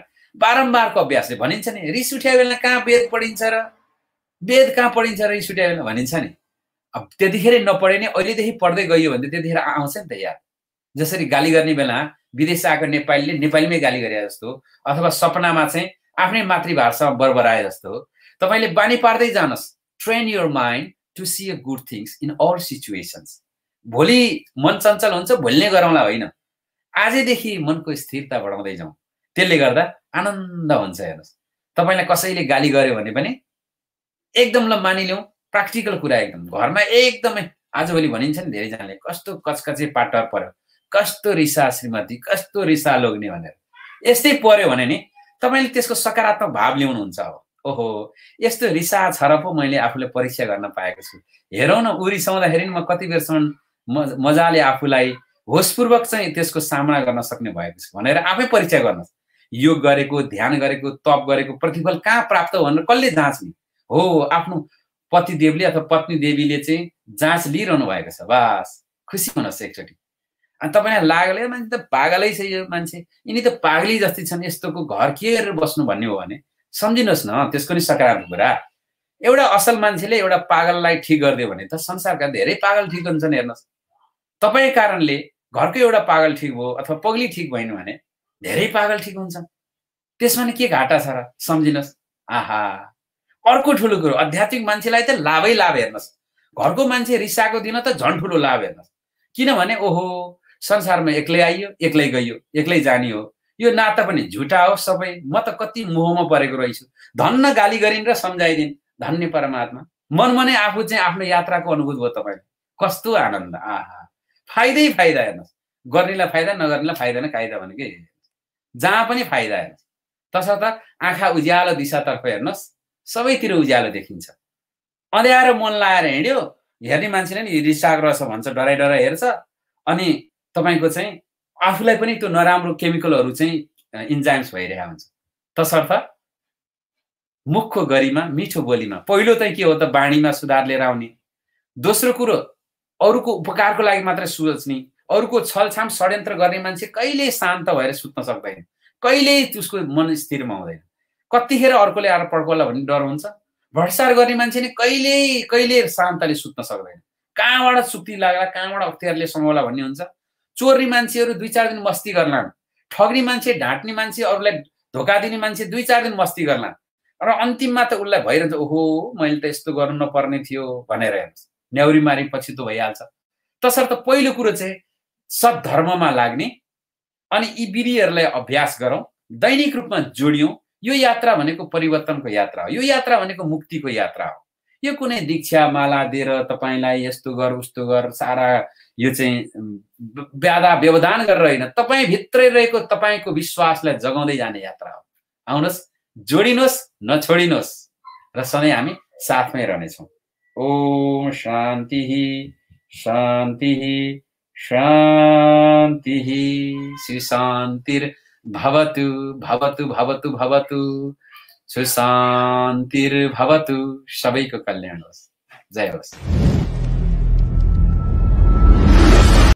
बारम्बारको अभ्यासले भनिन्छ नि रिस उठ्या बेला कहाँ वेद पढिन्छ र वेद कहाँ पढिन्छ र रिस उठ्या बेला भनिन्छ नि अब त्यतिखेरै नपढे नि अहिलेदेखि पढ्दै गइयो भने त्यतिखेर आउँछ नि त याद जसरी गाली गर्ने बेला विदेश आएको नेपालीले नेपालीमै गाली गरे जस्तो अथवा सपनामा चाहिँ आफ्नै मातृभाषामा बरबराए जस्तो हो तपाईँले बानी पार्दै जानुहोस् train your mind to see a good things in all situations भोलि मन चञ्चल हुन्छ भोलि नै गराउँला होइन आजैदेखि मनको स्थिरता बढाउँदै जाउँ त्यसले गर्दा आनन्द हुन्छ हेर्नुहोस् तपाईँलाई कसैले गाली गर्यो भने पनि एकदम ल मानिलिउँ प्र्याक्टिकल कुरा एकदम घरमा एकदमै आजभोलि भनिन्छ नि धेरैजनाले कस्तो कचकचे पाटर पऱ्यो कस्तो रिसा श्रीमती कस्तो रिसा लोग्ने भनेर यस्तै पर्यो भने नि तपाईँले त्यसको सकारात्मक भाव ल्याउनुहुन्छ अब ओहो यस्तो रिसा छ र पो मैले आफूले परीक्षा गर्न पाएको छु हेरौँ न उरिसाउँदाखेरि म कति बेरसम्म मजाले आफूलाई होसपूर्वक चाहिँ त्यसको सामना गर्न सक्ने भएको छु भनेर आफै परीक्षा गर्न योग गरेको ध्यान गरेको तप गरेको प्रतिफल कहाँ प्राप्त हो भनेर कसले जाँच्ने हो आफ्नो पतिदेवले अथवा पत्नी देवीले चाहिँ जाँच लिइरहनु भएको छ बास खुसी हुनुहोस् एकचोटि अनि तपाईँलाई लाग्ले मान्छे त पागलै छ यो मान्छे यिनी त पागली जस्तै छन् यस्तोको घर के हेरेर बस्नु भन्ने हो भने सम्झिनुहोस् न त्यसको नि सकारात्मक कुरा एउटा असल मान्छेले एउटा पागललाई ठिक गरिदियो भने त संसारका धेरै पागल ठिक हुन्छन् हेर्नुहोस् तपाईँ कारणले घरको एउटा पागल ठिक भयो अथवा पगली ठिक भएन भने धेरै पागल ठिक हुन्छन् त्यसमा नि के घाटा छ र सम्झिनुहोस् आहा अर्को ठुलो कुरो आध्यात्मिक मान्छेलाई त लाभै लाभ हेर्नुहोस् घरको मान्छे रिसाएको दिन त झन् ठुलो लाभ हेर्नुहोस् किनभने ओहो संसारमा एक्लै आइयो एक्लै गइयो एक्लै जाने हो यो नाता पनि झुटा हो सबै म त कति मोहमा परेको रहेछु धन्न गाली गरिन् र सम्झाइदिन् धन्य परमात्मा मनमनै मनै आफू चाहिँ आफ्नो यात्राको अनुभूत भयो तपाईँले कस्तो आनन्द आहा फाइदै फाइदा हेर्नुहोस् गर्नेलाई फाइदा नगर्नेलाई फाइदा नै फाइदा भने के जहाँ पनि फाइदा हेर्नुहोस् तसर्थ आँखा उज्यालो दिशातर्फ हेर्नुहोस् सबैतिर उज्यालो देखिन्छ अँध्यारो मन लाएर हिँड्यो हेर्ने मान्छेले नि रिसाग्रह छ भन्छ डराइ डराइ हेर्छ अनि तपाईँको चाहिँ आफूलाई पनि त्यो नराम्रो केमिकलहरू चाहिँ इन्जाइम्स भइरहेको हुन्छ तसर्थ मुखको गरिमा मिठो बोलीमा पहिलो चाहिँ के हो त बाणीमा सुधार लिएर आउने दोस्रो कुरो अरूको उपकारको लागि मात्रै सोच्ने अरूको छलछाम षड्यन्त्र गर्ने मान्छे कहिले शान्त भएर सुत्न सक्दैन कहिले उसको मन स्थिरमा हुँदैन कतिखेर अर्कोले आएर पड्कोला भन्ने डर हुन्छ भ्रसार गर्ने मान्छे नै कहिले कहिले शान्तले सुत्न सक्दैन कहाँबाट सुक्ति लाग्ला कहाँबाट अख्तियारले समाउला भन्ने हुन्छ चोर्ने मान्छेहरू दुई चार दिन मस्ती गर्लान् ठग्ने मान्छे ढाँट्ने मान्छे अरूलाई धोका दिने मान्छे दुई चार दिन मस्ती गर्लान् र अन्तिममा त उसलाई भइरहन्छ ओहो मैले त यस्तो गर्नु नपर्ने थियो भनेर हेर्नुहोस् न्याउरी मारी पछि त भइहाल्छ तसर्थ पहिलो कुरो चाहिँ सद्धर्ममा लाग्ने अनि यी विधिहरूलाई अभ्यास गरौँ दैनिक रूपमा जोडियौँ यो यात्रा भनेको परिवर्तनको यात्रा हो यो यात्रा भनेको मुक्तिको यात्रा हो यो कुनै दीक्षा माला दिएर तपाईँलाई यस्तो गर उस्तो गर सारा यो चाहिँ व्याधा व्यवधान गरेर होइन तपाईँभित्रै रहेको तपाईँको विश्वासलाई जगाउँदै जाने यात्रा हो आउनुहोस् जोडिनुहोस् नछोडिनुहोस् र सधैँ हामी साथमै रहनेछौँ ओम शान्ति शान्ति शान्ति श्री शान्तिर भवतु भवतु भवतु भवतु सुशान्तिर भवतु सबैको कल्याण होस् जय होस्